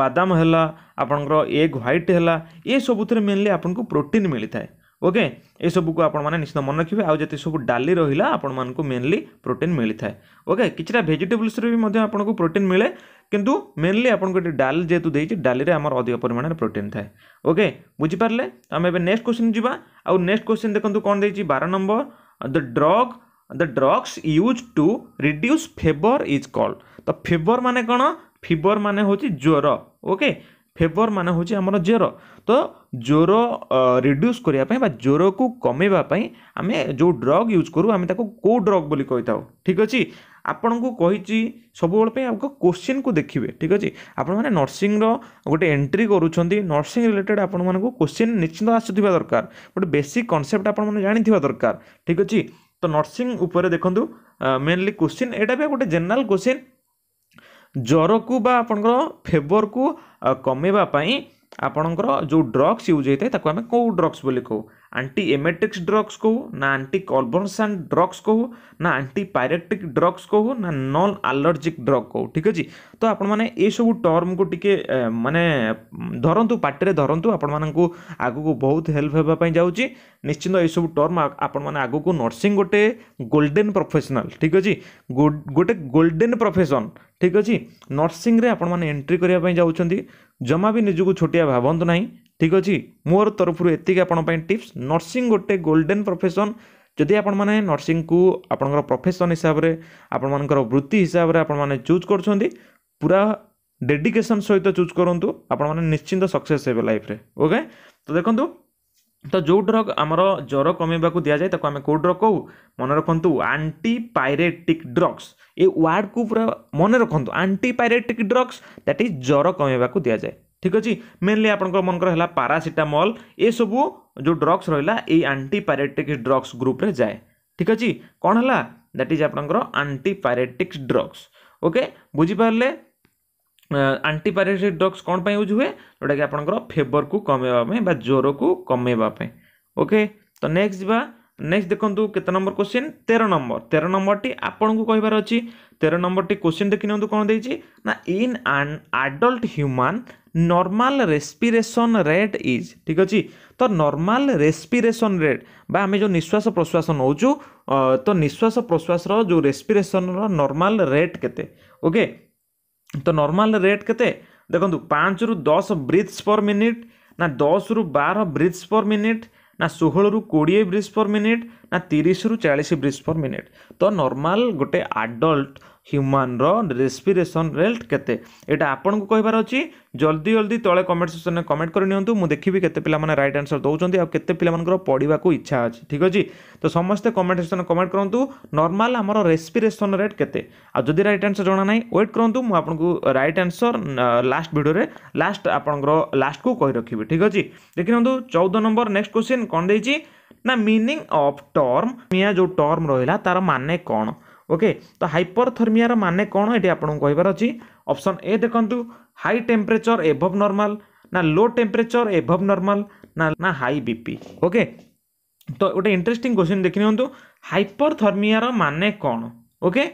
ବାଦାମ ହେଲା ଆପଣଙ୍କର ଏଗ୍ ହ୍ୱାଇଟ୍ ହେଲା ଏସବୁଥିରେ ମେନ୍ଲି ଆପଣଙ୍କୁ ପ୍ରୋଟିନ୍ ମିଳିଥାଏ ওକେ ଏସବୁକୁ ଆପଣମାନେ ନିଶ୍ଚିତ ମନେ ରଖିବେ ଆଉ ଯେତେ ସବୁ ଡାଲି ରହିଲା ଆପଣମାନଙ୍କୁ ମେନଲି ପ୍ରୋଟିନ୍ ମିଳିଥାଏ ଓକେ କିଛିଟା ଭେଜିଟେବୁଲ୍ସରେ ବି ମଧ୍ୟ ଆପଣଙ୍କୁ ପ୍ରୋଟିନ୍ ମିଳେ କିନ୍ତୁ ମେନଲି ଆପଣଙ୍କୁ ଏଠି ଡାଲି ଯେହେତୁ ଦେଇଛି ଡାଲିରେ ଆମର ଅଧିକ ପରିମାଣରେ ପ୍ରୋଟିନ୍ ଥାଏ ଓକେ ବୁଝିପାରିଲେ ଆମେ ଏବେ ନେକ୍ସଟ କ୍ୱେଶ୍ଚିନ୍ ଯିବା ଆଉ ନେକ୍ସଟ କ୍ୱେଶ୍ଚିନ୍ ଦେଖନ୍ତୁ କ'ଣ ଦେଇଛି ବାର number the drug the drugs use to reduce fever is called ତ ଫେବର ମାନେ କ'ଣ ଫିବର ମାନେ ହେଉଛି ଜ୍ୱର ଓକେ ଫେବର ମାନ ହେଉଛି ଆମର ଜ୍ୱର ତ ଜ୍ୱର ରିଡ୍ୟୁସ୍ କରିବା ପାଇଁ ବା ଜ୍ୱରକୁ କମେଇବା ପାଇଁ ଆମେ ଯେଉଁ ଡ୍ରଗ୍ ୟୁଜ୍ କରୁ ଆମେ ତାକୁ କେଉଁ ଡ୍ରଗ୍ ବୋଲି କହିଥାଉ ଠିକ୍ ଅଛି ଆପଣଙ୍କୁ କହିଛି ସବୁବେଳେ ପାଇଁ ଆଗ କୋଶ୍ଚିନ୍କୁ ଦେଖିବେ ଠିକ୍ ଅଛି ଆପଣମାନେ ନର୍ସିଂର ଗୋଟେ ଏଣ୍ଟ୍ରି କରୁଛନ୍ତି ନର୍ସିଂ ରିଲେଟେଡ୍ ଆପଣମାନଙ୍କୁ କୋଶ୍ଚିନ୍ ନିଶ୍ଚିନ୍ତ ଆସୁଥିବା ଦରକାର ଗୋଟେ ବେସିକ୍ କନସେପ୍ଟ ଆପଣମାନେ ଜାଣିଥିବା ଦରକାର ଠିକ୍ ଅଛି ତ ନର୍ସିଂ ଉପରେ ଦେଖନ୍ତୁ ମେନଲି କୋଶ୍ଚିନ୍ ଏଇଟା ବି ଗୋଟେ ଜେନେରାଲ୍ କୋଶ୍ଚିନ୍ ଜ୍ୱରକୁ ବା ଆପଣଙ୍କର ଫେବରକୁ କମେଇବା ପାଇଁ ଆପଣଙ୍କର ଯେଉଁ ଡ୍ରଗ୍ସ ୟୁଜ୍ ହେଇଥାଏ ତାକୁ ଆମେ କେଉଁ ଡ୍ରଗ୍ସ ବୋଲି କହୁ आंटी एमेटिक्स ड्रग्स कहू ना आंटी कॉर्बोनसन ड्रग्स कहू ना आंटी पायरेटिक ड्रग्स कहू ना नन आलर्जिक ड्रग कहू ठीक अच्छे तो आपण टर्म को टी मानने धरतु पार्टी धरतु आपण मानक आग को बहुत हेल्प होगापी जाऊँगी निश्चिंत यह सब टर्म आपण मैंने आग को नर्सिंग गोटे गोल्डेन प्रफेसनाल ठीक अच्छे गोटे गोल्डेन प्रफेसन ठीक अच्छे नर्सींगे आपण मैंने एंट्री करने जाऊँच जमा भी निजी को छोटिया भावतु ना ঠিক ଅଛି ମୋର ତରଫରୁ ଏତିକି ଆପଣଙ୍କ ପାଇଁ ଟିପ୍ସ ନର୍ସିଂ ଗୋଟେ ଗୋଲ୍ଡେନ୍ ପ୍ରଫେସନ୍ ଯଦି ଆପଣମାନେ ନର୍ସିଂକୁ ଆପଣଙ୍କର ପ୍ରଫେସନ୍ ହିସାବରେ ଆପଣମାନଙ୍କର ବୃତ୍ତି ହିସାବରେ ଆପଣମାନେ ଚୁଜ୍ କରୁଛନ୍ତି ପୁରା ଡେଡିକେସନ୍ ସହିତ ଚୁଜ୍ କରନ୍ତୁ ଆପଣମାନେ ନିଶ୍ଚିନ୍ତ ସକ୍ସେସ୍ ହେବେ ଲାଇଫ୍ରେ ଓକେ ତ ଦେଖନ୍ତୁ ତ ଯେଉଁ ଡ୍ରଗ୍ ଆମର ଜ୍ୱର କମେଇବାକୁ ଦିଆଯାଏ ତାକୁ ଆମେ କେଉଁ ଡ୍ରଗ୍ କହୁ ମନେ ରଖନ୍ତୁ ଆଣ୍ଟି ପାଇରେଟିକ୍ ଡ୍ରଗ୍ସ ଏ ୱାର୍ଡ଼କୁ ପୁରା ମନେ ରଖନ୍ତୁ antipyretic drugs that is ଜ୍ୱର କମେଇବାକୁ ଦିଆଯାଏ ठीक अच्छे मेनली आपर है पारासीटामल युव जो ड्रग्स रहा ये आंटीपायरेटिक्स ड्रग्स ग्रुप जाए ठीक अच्छे कौन है दैट इज आपर आंटीपायरेटिक्स ड्रग्स ओके बुझीपारे आंटीपायरेटिक्स ड्रग्स कौन पर यूज हुए जोटा कि आप फेवर को कमेवाई ज्वर को कमेवाई ओके तो नेक्स्ट जा নেক্সট দেখুন কেতে নম্বর কোশ্চিন তের নম্বর তের নম্বরটি আপনার কহবার অছি তের নম্বরটি কোশ্চিন দেখি নিউ কোণ দিয়েছি না in an adult human normal respiration rate is ঠিক আছে তো নর্মাল রেসপিরেসন রেট বা আমি যে নিঃশ্বাস প্রশ্বাস নেউছু তো নিঃশ্বাস প্রশ্বাসর যে রেসপিরেসনর নর্মাল রেট কেতে ওকে তো নর্মাল রেট কেতে দেখুন পাঁচরু দশ ব্রিথস পর মিনিট না দশরু বার ব্রিথস পর মিনিট ନା ଷୋହଳରୁ କୋଡ଼ିଏ ବ୍ରିଜ୍ ପର୍ ମିନିଟ୍ ନା ତିରିଶରୁ ଚାଳିଶ ବ୍ରିଜ୍ ପର୍ ମିନିଟ୍ ତ ନର୍ମାଲ୍ ଗୋଟେ ଆଡ଼ଲ୍ଟ ହ୍ୟୁମାନ୍ର ରେସ୍ପିରେସନ୍ ରେଟ୍ କେତେ ଏଇଟା ଆପଣଙ୍କୁ କହିବାର ଅଛି ଜଲ୍ଦି ଜଲ୍ଦି ତଳେ କମେଣ୍ଟ ସେକ୍ସନ୍ରେ କମେଣ୍ଟ କରିନିଅନ୍ତୁ ମୁଁ ଦେଖିବି କେତେ ପିଲାମାନେ ରାଇଟ୍ ଆନ୍ସର୍ ଦେଉଛନ୍ତି ଆଉ କେତେ ପିଲାମାନଙ୍କର ପଢ଼ିବାକୁ ଇଚ୍ଛା ଅଛି ଠିକ୍ ଅଛି ତ ସମସ୍ତେ କମେଣ୍ଟ ସେକ୍ସନ୍ରେ କମେଣ୍ଟ କରନ୍ତୁ ନର୍ମାଲ୍ ଆମର ରେସ୍ପିରେସନ୍ ରେଟ୍ କେତେ ଆଉ ଯଦି ରାଇଟ୍ ଆନ୍ସର୍ ଜଣା ନାହିଁ ୱେଟ୍ କରନ୍ତୁ ମୁଁ ଆପଣଙ୍କୁ ରାଇଟ୍ ଆନ୍ସର୍ ଲାଷ୍ଟ ଭିଡ଼ିଓରେ ଲାଷ୍ଟ ଆପଣଙ୍କର ଲାଷ୍ଟକୁ କହି ରଖିବି ଠିକ୍ ଅଛି ଦେଖିନିଅନ୍ତୁ ଚଉଦ ନମ୍ବର ନେକ୍ସଟ କ୍ୱେଶ୍ଚିନ୍ କ'ଣ ଦେଇଛି ନା ମିନିଂ ଅଫ୍ ଟର୍ମ ମିଆ ଯେଉଁ ଟର୍ମ ରହିଲା ତା'ର ମାନେ କ'ଣ ওকে ତ ହାଇପରଥର୍ମିଆର ମାନେ କ'ଣ ଏଠି ଆପଣଙ୍କୁ କହିବାର ଅଛି ଅପସନ୍ ଏ ଦେଖନ୍ତୁ ହାଇ ଟେମ୍ପରେଚର୍ ଏଭବ୍ ନର୍ମାଲ୍ ନା ଲୋ ଟେମ୍ପରେଚର୍ ଏଭବ୍ ନର୍ମାଲ୍ ନା ନା ହାଇ ବିପି ଓକେ ତ ଗୋଟେ ଇଣ୍ଟରେଷ୍ଟିଂ କ୍ୱେଶ୍ଚିନ୍ ଦେଖିନିଅନ୍ତୁ ହାଇପରଥର୍ମିଆର ମାନେ କ'ଣ ଓକେ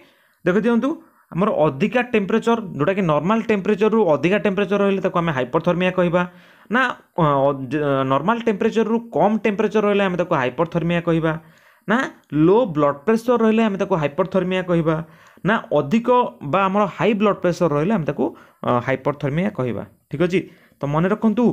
ଦେଖିଦିଅନ୍ତୁ ଆମର ଅଧିକା ଟେମ୍ପରେଚର୍ ଯେଉଁଟାକି ନର୍ମାଲ୍ ଟେମ୍ପରେଚର୍ରୁ ଅଧିକା ଟେମ୍ପରେଚର୍ ରହିଲେ ତାକୁ ଆମେ ହାଇପରଥର୍ମିଆ କହିବା ନା ନର୍ମାଲ୍ ଟେମ୍ପରେଚର୍ରୁ କମ୍ ଟେମ୍ପରେଚର୍ ରହିଲେ ଆମେ ତାକୁ ହାଇପରଥର୍ମିଆ କହିବା ନା ଲୋ ବ୍ଲଡ଼ ପ୍ରେସର ରହିଲେ ଆମେ ତାକୁ ହାଇପରଥର୍ମିଆ କହିବା ନା ଅଧିକ ବା ଆମର ହାଇ ବ୍ଲଡ଼ ପ୍ରେସର ରହିଲେ ଆମେ ତାକୁ ହାଇପରଥର୍ମିଆ କହିବା ଠିକ୍ ଅଛି ତ ମନେ ରଖନ୍ତୁ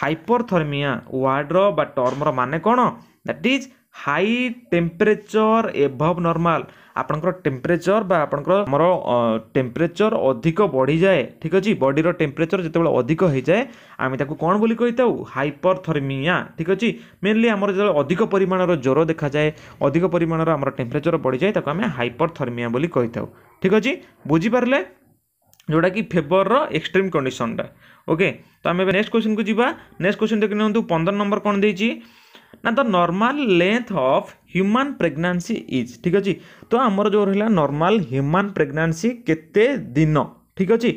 ହାଇପରଥର୍ମିଆ ୱାର୍ଡ଼ର ବା ଟର୍ମର ମାନେ କ'ଣ that is high temperature above normal ଆପଣଙ୍କର ଟେମ୍ପରେଚର୍ ବା ଆପଣଙ୍କର ମୋର ଟେମ୍ପରେଚର୍ ଅଧିକ ବଢ଼ିଯାଏ ଠିକ୍ ଅଛି ବଡ଼ିର ଟେମ୍ପରେଚର୍ ଯେତେବେଳେ ଅଧିକ ହେଇଯାଏ ଆମେ ତାକୁ କ'ଣ ବୋଲି କହିଥାଉ ହାଇପରଥର୍ମିଆ ଠିକ୍ ଅଛି ମେନ୍ଲି ଆମର ଯେତେବେଳେ ଅଧିକ ପରିମାଣର ଜ୍ୱର ଦେଖାଯାଏ ଅଧିକ ପରିମାଣର ଆମର ଟେମ୍ପରେଚର୍ ବଢ଼ିଯାଏ ତାକୁ ଆମେ ହାଇପରଥର୍ମିଆ ବୋଲି କହିଥାଉ ଠିକ୍ ଅଛି ବୁଝିପାରିଲେ ଯେଉଁଟାକି ଫେବରର ଏକ୍ସଟ୍ରିମ୍ କଣ୍ଡିସନ୍ଟା ଓକେ ତ ଆମେ ଏବେ ନେକ୍ସଟ କ୍ୱେଶ୍ଚନକୁ ଯିବା ନେକ୍ସଟ କୋଶ୍ଚିନ୍ ଦେଖି ନିଅନ୍ତୁ ପନ୍ଦର ନମ୍ବର କ'ଣ ଦେଇଛି ନା the normal length of human pregnancy is ଠିକ୍ ଅଛି ତ ଆମର ଯେଉଁ ରହିଲା ନର୍ମାଲ୍ ହ୍ୟୁମାନ୍ ପ୍ରେଗନାନ୍ସି କେତେ ଦିନ ଠିକ୍ ଅଛି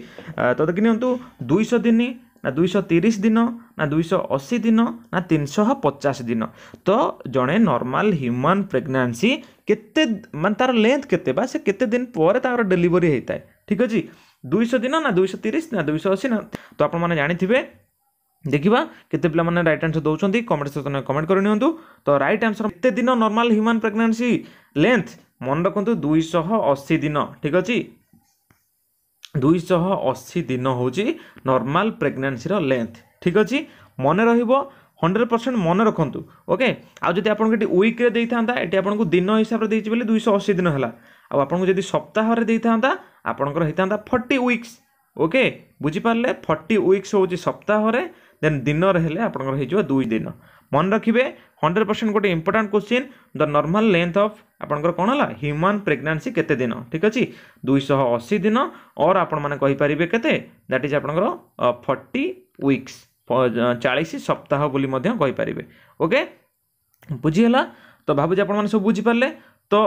ତ ଦେଖି ନିଅନ୍ତୁ ଦୁଇଶହ ଦିନ ନା ଦୁଇଶହ ତିରିଶ ଦିନ ନା ଦୁଇଶହ ଅଶୀ ଦିନ ନା ତିନିଶହ ପଚାଶ ଦିନ ତ ଜଣେ ନର୍ମାଲ୍ ହ୍ୟୁମାନ୍ ପ୍ରେଗନାନ୍ସି କେତେ ମାନେ ତା'ର ଲେନ୍ଥ କେତେ ବା ସେ କେତେ ଦିନ ପରେ ତା'ର ଡେଲିଭରି ହେଇଥାଏ ଠିକ୍ ଅଛି ଦୁଇଶହ ଦିନ ନା ଦୁଇଶହ ତିରିଶ ନା ଦୁଇଶହ ଅଶୀ ନା ତ ଆପଣମାନେ ଜାଣିଥିବେ ଦେଖିବା କେତେ ପିଲାମାନେ ରାଇଟ୍ ଆନ୍ସର୍ ଦେଉଛନ୍ତି କମେଣ୍ଟ ସେକ୍ସନ୍ରେ କମେଣ୍ଟ କରିନିଅନ୍ତୁ ତ ରାଇଟ୍ ଆନ୍ସର୍ କେତେ ଦିନ ନର୍ମାଲ୍ ହ୍ୟୁମାନ୍ ପ୍ରେଗନେନ୍ସି ଲେନ୍ଥ ମନେ ରଖନ୍ତୁ ଦୁଇଶହ ଅଶୀ ଦିନ ଠିକ୍ ଅଛି ଦୁଇଶହ ଅଶୀ ଦିନ ହେଉଛି ନର୍ମାଲ୍ ପ୍ରେଗନେନ୍ସିର ଲେନ୍ଥ ଠିକ୍ ଅଛି ମନେ ରହିବ ହଣ୍ଡ୍ରେଡ଼ ପରସେଣ୍ଟ ମନେ ରଖନ୍ତୁ ଓକେ ଆଉ ଯଦି ଆପଣଙ୍କୁ ଏଠି ୱିକ୍ରେ ଦେଇଥାନ୍ତା ଏଠି ଆପଣଙ୍କୁ ଦିନ ହିସାବରେ ଦେଇଛି ବୋଲି ଦୁଇଶହ ଅଶୀ ଦିନ ହେଲା ଆଉ ଆପଣଙ୍କୁ ଯଦି ସପ୍ତାହରେ ଦେଇଥାନ୍ତା ଆପଣଙ୍କର ହେଇଥାନ୍ତା ଫର୍ଟି ୱିକ୍ସ ଓକେ ବୁଝିପାରିଲେ ଫର୍ଟି ୱିକ୍ସ ହେଉଛି ସପ୍ତାହରେ देन दिन रेल आप दुई दिन मन रखिए हंड्रेड परसेंट गोटे important question the normal length of आपर कौन है ह्यूमान प्रेग्नान्सी के दिन ठीक अच्छे दुईश अशी दिन और आपर के दैट इज आप फर्टी विक्स चालीस सप्ताह बोली ओके बुझीगला तो भाव आप सब बुझीपारे तो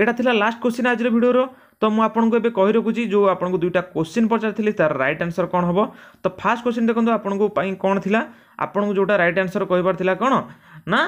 यहाँ थी लास्ट क्वेश्चन आज भिडर ତ ମୁଁ ଆପଣଙ୍କୁ ଏବେ କହି ରଖୁଛି ଯେଉଁ ଆପଣଙ୍କୁ ଦୁଇଟା କୋଶ୍ଚିନ୍ ପଚାରିଥିଲି ତା'ର ରାଇଟ୍ ଆନ୍ସର୍ କ'ଣ ହେବ ତ ଫାର୍ଷ୍ଟ କୋଶ୍ଚିନ୍ ଦେଖନ୍ତୁ ଆପଣଙ୍କ ପାଇଁ କ'ଣ ଥିଲା ଆପଣଙ୍କୁ ଯେଉଁଟା ରାଇଟ୍ ଆନ୍ସର୍ କହିବାର ଥିଲା କ'ଣ ନା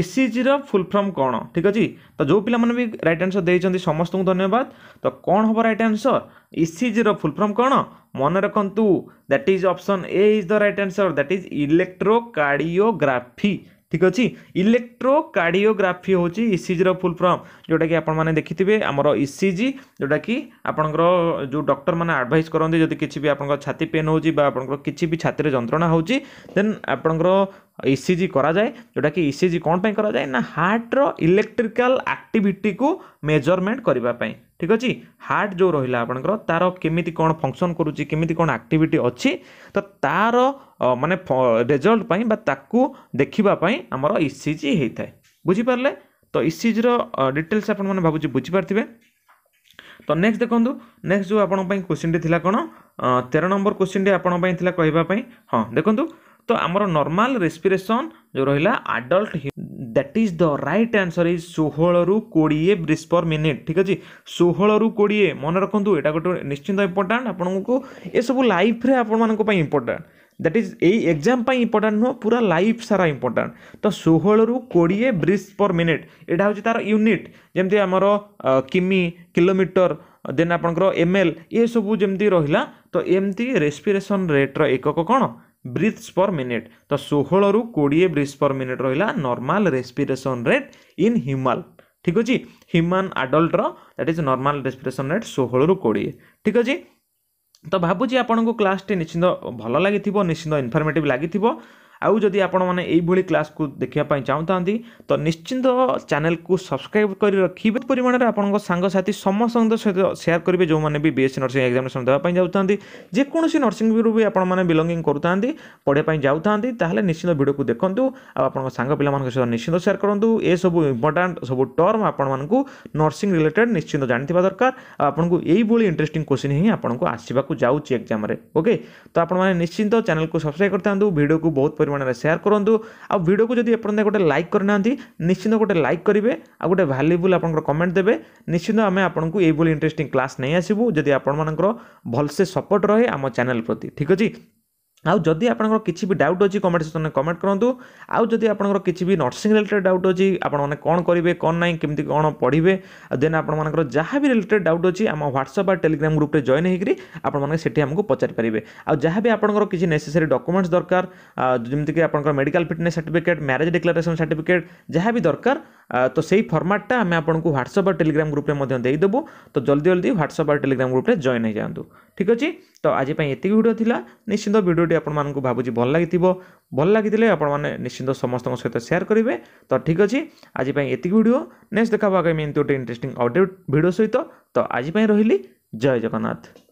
ଇସିଜିର ଫୁଲ୍ ଫର୍ମ କ'ଣ ଠିକ୍ ଅଛି ତ ଯେଉଁ ପିଲାମାନେ ବି ରାଇଟ୍ ଆନ୍ସର୍ ଦେଇଛନ୍ତି ସମସ୍ତଙ୍କୁ ଧନ୍ୟବାଦ ତ କ'ଣ ହେବ ରାଇଟ୍ ଆନ୍ସର୍ ଇସିଜିର ଫୁଲ୍ ଫର୍ମ କ'ଣ ମନେ ରଖନ୍ତୁ that is option A is the right answer that is electrocardiography ঠিক ଅଛି ଇଲେକ୍ଟ୍ରୋକାର୍ଡ଼ିଓଗ୍ରାଫି ହେଉଛି ଇସିଜିର ଫୁଲ୍ ଫର୍ମ ଯେଉଁଟାକି ଆପଣମାନେ ଦେଖିଥିବେ ଆମର ଇସିଜି ଯେଉଁଟାକି ଆପଣଙ୍କର ଯେଉଁ ଡକ୍ଟରମାନେ ଆଡ଼ଭାଇସ୍ କରନ୍ତି ଯଦି କିଛି ବି ଆପଣଙ୍କର ଛାତି ପେନ୍ ହେଉଛି ବା ଆପଣଙ୍କର କିଛି ବି ଛାତିରେ ଯନ୍ତ୍ରଣା ହେଉଛି ଦେନ୍ ଆପଣଙ୍କର ଇସିଜି କରାଯାଏ ଯେଉଁଟାକି ଇସିଜି କ'ଣ ପାଇଁ କରାଯାଏ ନା ହାର୍ଟର ଇଲେକ୍ଟ୍ରିକାଲ୍ ଆକ୍ଟିଭିଟିକୁ ମେଜରମେଣ୍ଟ କରିବା ପାଇଁ ଠିକ୍ ଅଛି ହାର୍ଟ ଯେଉଁ ରହିଲା ଆପଣଙ୍କର ତା'ର କେମିତି କ'ଣ ଫଙ୍କସନ୍ କରୁଛି କେମିତି କ'ଣ ଆକ୍ଟିଭିଟି ଅଛି ତ ତା'ର ମାନେ ରେଜଲ୍ଟ ପାଇଁ ବା ତାକୁ ଦେଖିବା ପାଇଁ ଆମର ଇସିଜି ହେଇଥାଏ ବୁଝିପାରିଲେ ତ ଇସିଜିର ଡିଟେଲ୍ସ ଆପଣମାନେ ଭାବୁଛି ବୁଝିପାରିଥିବେ ତ ନେକ୍ସଟ ଦେଖନ୍ତୁ ନେକ୍ସଟ ଯେଉଁ ଆପଣଙ୍କ ପାଇଁ କୋଶ୍ଚିନ୍ଟି ଥିଲା କ'ଣ ତେର ନମ୍ବର କୋଶ୍ଚିନ୍ଟି ଆପଣଙ୍କ ପାଇଁ ଥିଲା କହିବା ପାଇଁ ହଁ ଦେଖନ୍ତୁ तो आमर नर्माल रेस्पिरेसन जो रहा adult that is the right answer is षोह कोड़े ब्रिज पर मिनिट ठीक अच्छे षोह रु कोड़े मन रखु यहाँ गोटे निश्चिंत इंपोर्टाट आपको सब लाइफ आप इंपोर्टाट दैट इज यही एग्जाम इंपोर्टाट नुह पूरा लाइफ सारा इंपोर्टाट तो षोह कोड़े ब्रिज पर मिनिट यहाँ हूँ तार यूनिट जमी आमर किमी किलोमीटर देन आपंकर एम एल ये सब जमी रहा तो एमती रेस्पिरेसन रेट्र एकक कौन ବ୍ରିଥ୍ସ ପର୍ ମିନିଟ୍ ତ ଷୋହଳରୁ କୋଡ଼ିଏ ବ୍ରିଥ୍ସ ପର୍ ମିନିଟ୍ ରହିଲା normal respiration rate in human ଠିକ୍ ଅଛି ହ୍ୟୁମାନ୍ ଆଡଲ୍ଟର that is normal respiration rate ଷୋହଳରୁ କୋଡ଼ିଏ ଠିକ୍ ଅଛି ତ ଭାବୁଛି ଆପଣଙ୍କୁ କ୍ଲାସ୍ଟି ନିଶ୍ଚିନ୍ତ ଭଲ ଲାଗିଥିବ ନିଶ୍ଚିନ୍ତ ଇନଫର୍ମେଟିଭ୍ ଲାଗିଥିବ आउ जदि आपण क्लास को देखापी चाहता तो निश्चिंत चेल को सब्सक्राइब कर रखिए बहुत परिमाण में आपसाथी सांगसाथी समस्त सहित सेयार करेंगे जो मैंने भी बीएससी नर्सी एक्जामेसन देवाई जाऊँगी जेको नर्सींग भी आप बिलंगिंग करूँ पढ़ाई जाऊँ तो निश्चित भिड को देखु आपंप सांग सहित निश्चित सेयार करूँ ए सब इंपोर्टाट सब टर्म आपको नर्सी रिलेटेड निश्चिंत जानवा दरकार आपको यही इंटरेस्टिंग क्वेश्चन ही आपको आसपा जाऊँच एक्जाम ओके तो आपने निश्चिंत चैनल को सब्सक्राइब करता भिड को बहुत परिमाण ପରିମାଣରେ ସେୟାର କରନ୍ତୁ ଆଉ ଭିଡ଼ିଓକୁ ଯଦି ଏପର୍ଯ୍ୟନ୍ତ ଗୋଟେ ଲାଇକ୍ କରିନାହାନ୍ତି ନିଶ୍ଚିନ୍ତ ଗୋଟେ ଲାଇକ୍ କରିବେ ଆଉ ଗୋଟେ ଭାଲ୍ୟୁବୁଲ୍ ଆପଣଙ୍କର କମେଣ୍ଟ ଦେବେ ନିଶ୍ଚିନ୍ତ ଆମେ ଆପଣଙ୍କୁ ଏଇଭଳି ଇଣ୍ଟରେଷ୍ଟିଂ କ୍ଲାସ୍ ନେଇ ଆସିବୁ ଯଦି ଆପଣମାନଙ୍କର ଭଲସେ ସପୋର୍ଟ ରହେ ଆମ ଚ୍ୟାନେଲ୍ ପ୍ରତି ଠିକ୍ ଅଛି ଆଉ ଯଦି ଆପଣଙ୍କର କିଛି ବି ଡାଉଟ୍ ଅଛି କମେଣ୍ଟ ସେକ୍ସନ୍ରେ କମେଣ୍ଟ କରନ୍ତୁ ଆଉ ଯଦି ଆପଣଙ୍କର କିଛି ବି ନର୍ସିଂ ରିଲେଟେଡ୍ ଡାଉଟ୍ ଅଛି ଆପଣମାନେ କ'ଣ କରିବେ କ'ଣ ନାହିଁ କେମିତି କ'ଣ ପଢ଼ିବେ ଦେନ୍ ଆପଣମାନଙ୍କର ଯାହା ବି ରିଲେଟେଡ୍ ଡାଉଟ୍ ଅଛି ଆମ ହ୍ୱାଟ୍ସଆପ୍ ବା ଟେଲିଗ୍ରାମ ଗ୍ରୁପ୍ରେ ଜଏନ୍ ହେଇକରି ଆପଣମାନେ ସେଠି ଆମକୁ ପଚାରିପାରିବେ ଆଉ ଯାହା ବି ଆପଣଙ୍କର କିଛି ନେସେସରି ଡକୁମେଣ୍ଟସ୍ ଦରକାର ଯେମିତିକି ଆପଣଙ୍କର medical fitness certificate marriage declaration certificate ଯାହା ବି ଦରକାର ତ ସେଇ ଫର୍ମାଟ୍ଟା ଆମେ ଆପଣଙ୍କୁ ହ୍ୱାଟ୍ସଆପ୍ ଆଉ ଟେଲିଗ୍ରାମ ଗ୍ରୁପ୍ରେ ମଧ୍ୟ ଦେଇଦେବୁ ତ ଜଲ୍ଦି ଜଲ୍ଦି ହ୍ୱାଟ୍ସଆପ୍ ଆଉ ଟେଲିଗ୍ରାମ ଗ୍ରୁପ୍ରେ ଜଏନ୍ ହେଇଯାଆନ୍ତୁ ଠିକ୍ ଅଛି ତ ଆଜି ପାଇଁ ଏତିକି ଭିଡ଼ିଓ ଥିଲା ନିଶ୍ଚିନ୍ତ ଭିଡ଼ିଓ ভিডিওটি আপনার ভাবুছি ভাল লাগি ভাল লাগিলে আপনার নিশ্চিন্ত সমস্ত সহিত সেয়ার করবে তো ঠিক আছে আজপাই এত ভিডিও নেক্সট দেখা আগামী এমনি গোটে ইন্টারেস্টিং অপডেট ভিডিও সহিত তো আজপাই রহলি জয় জগন্নাথ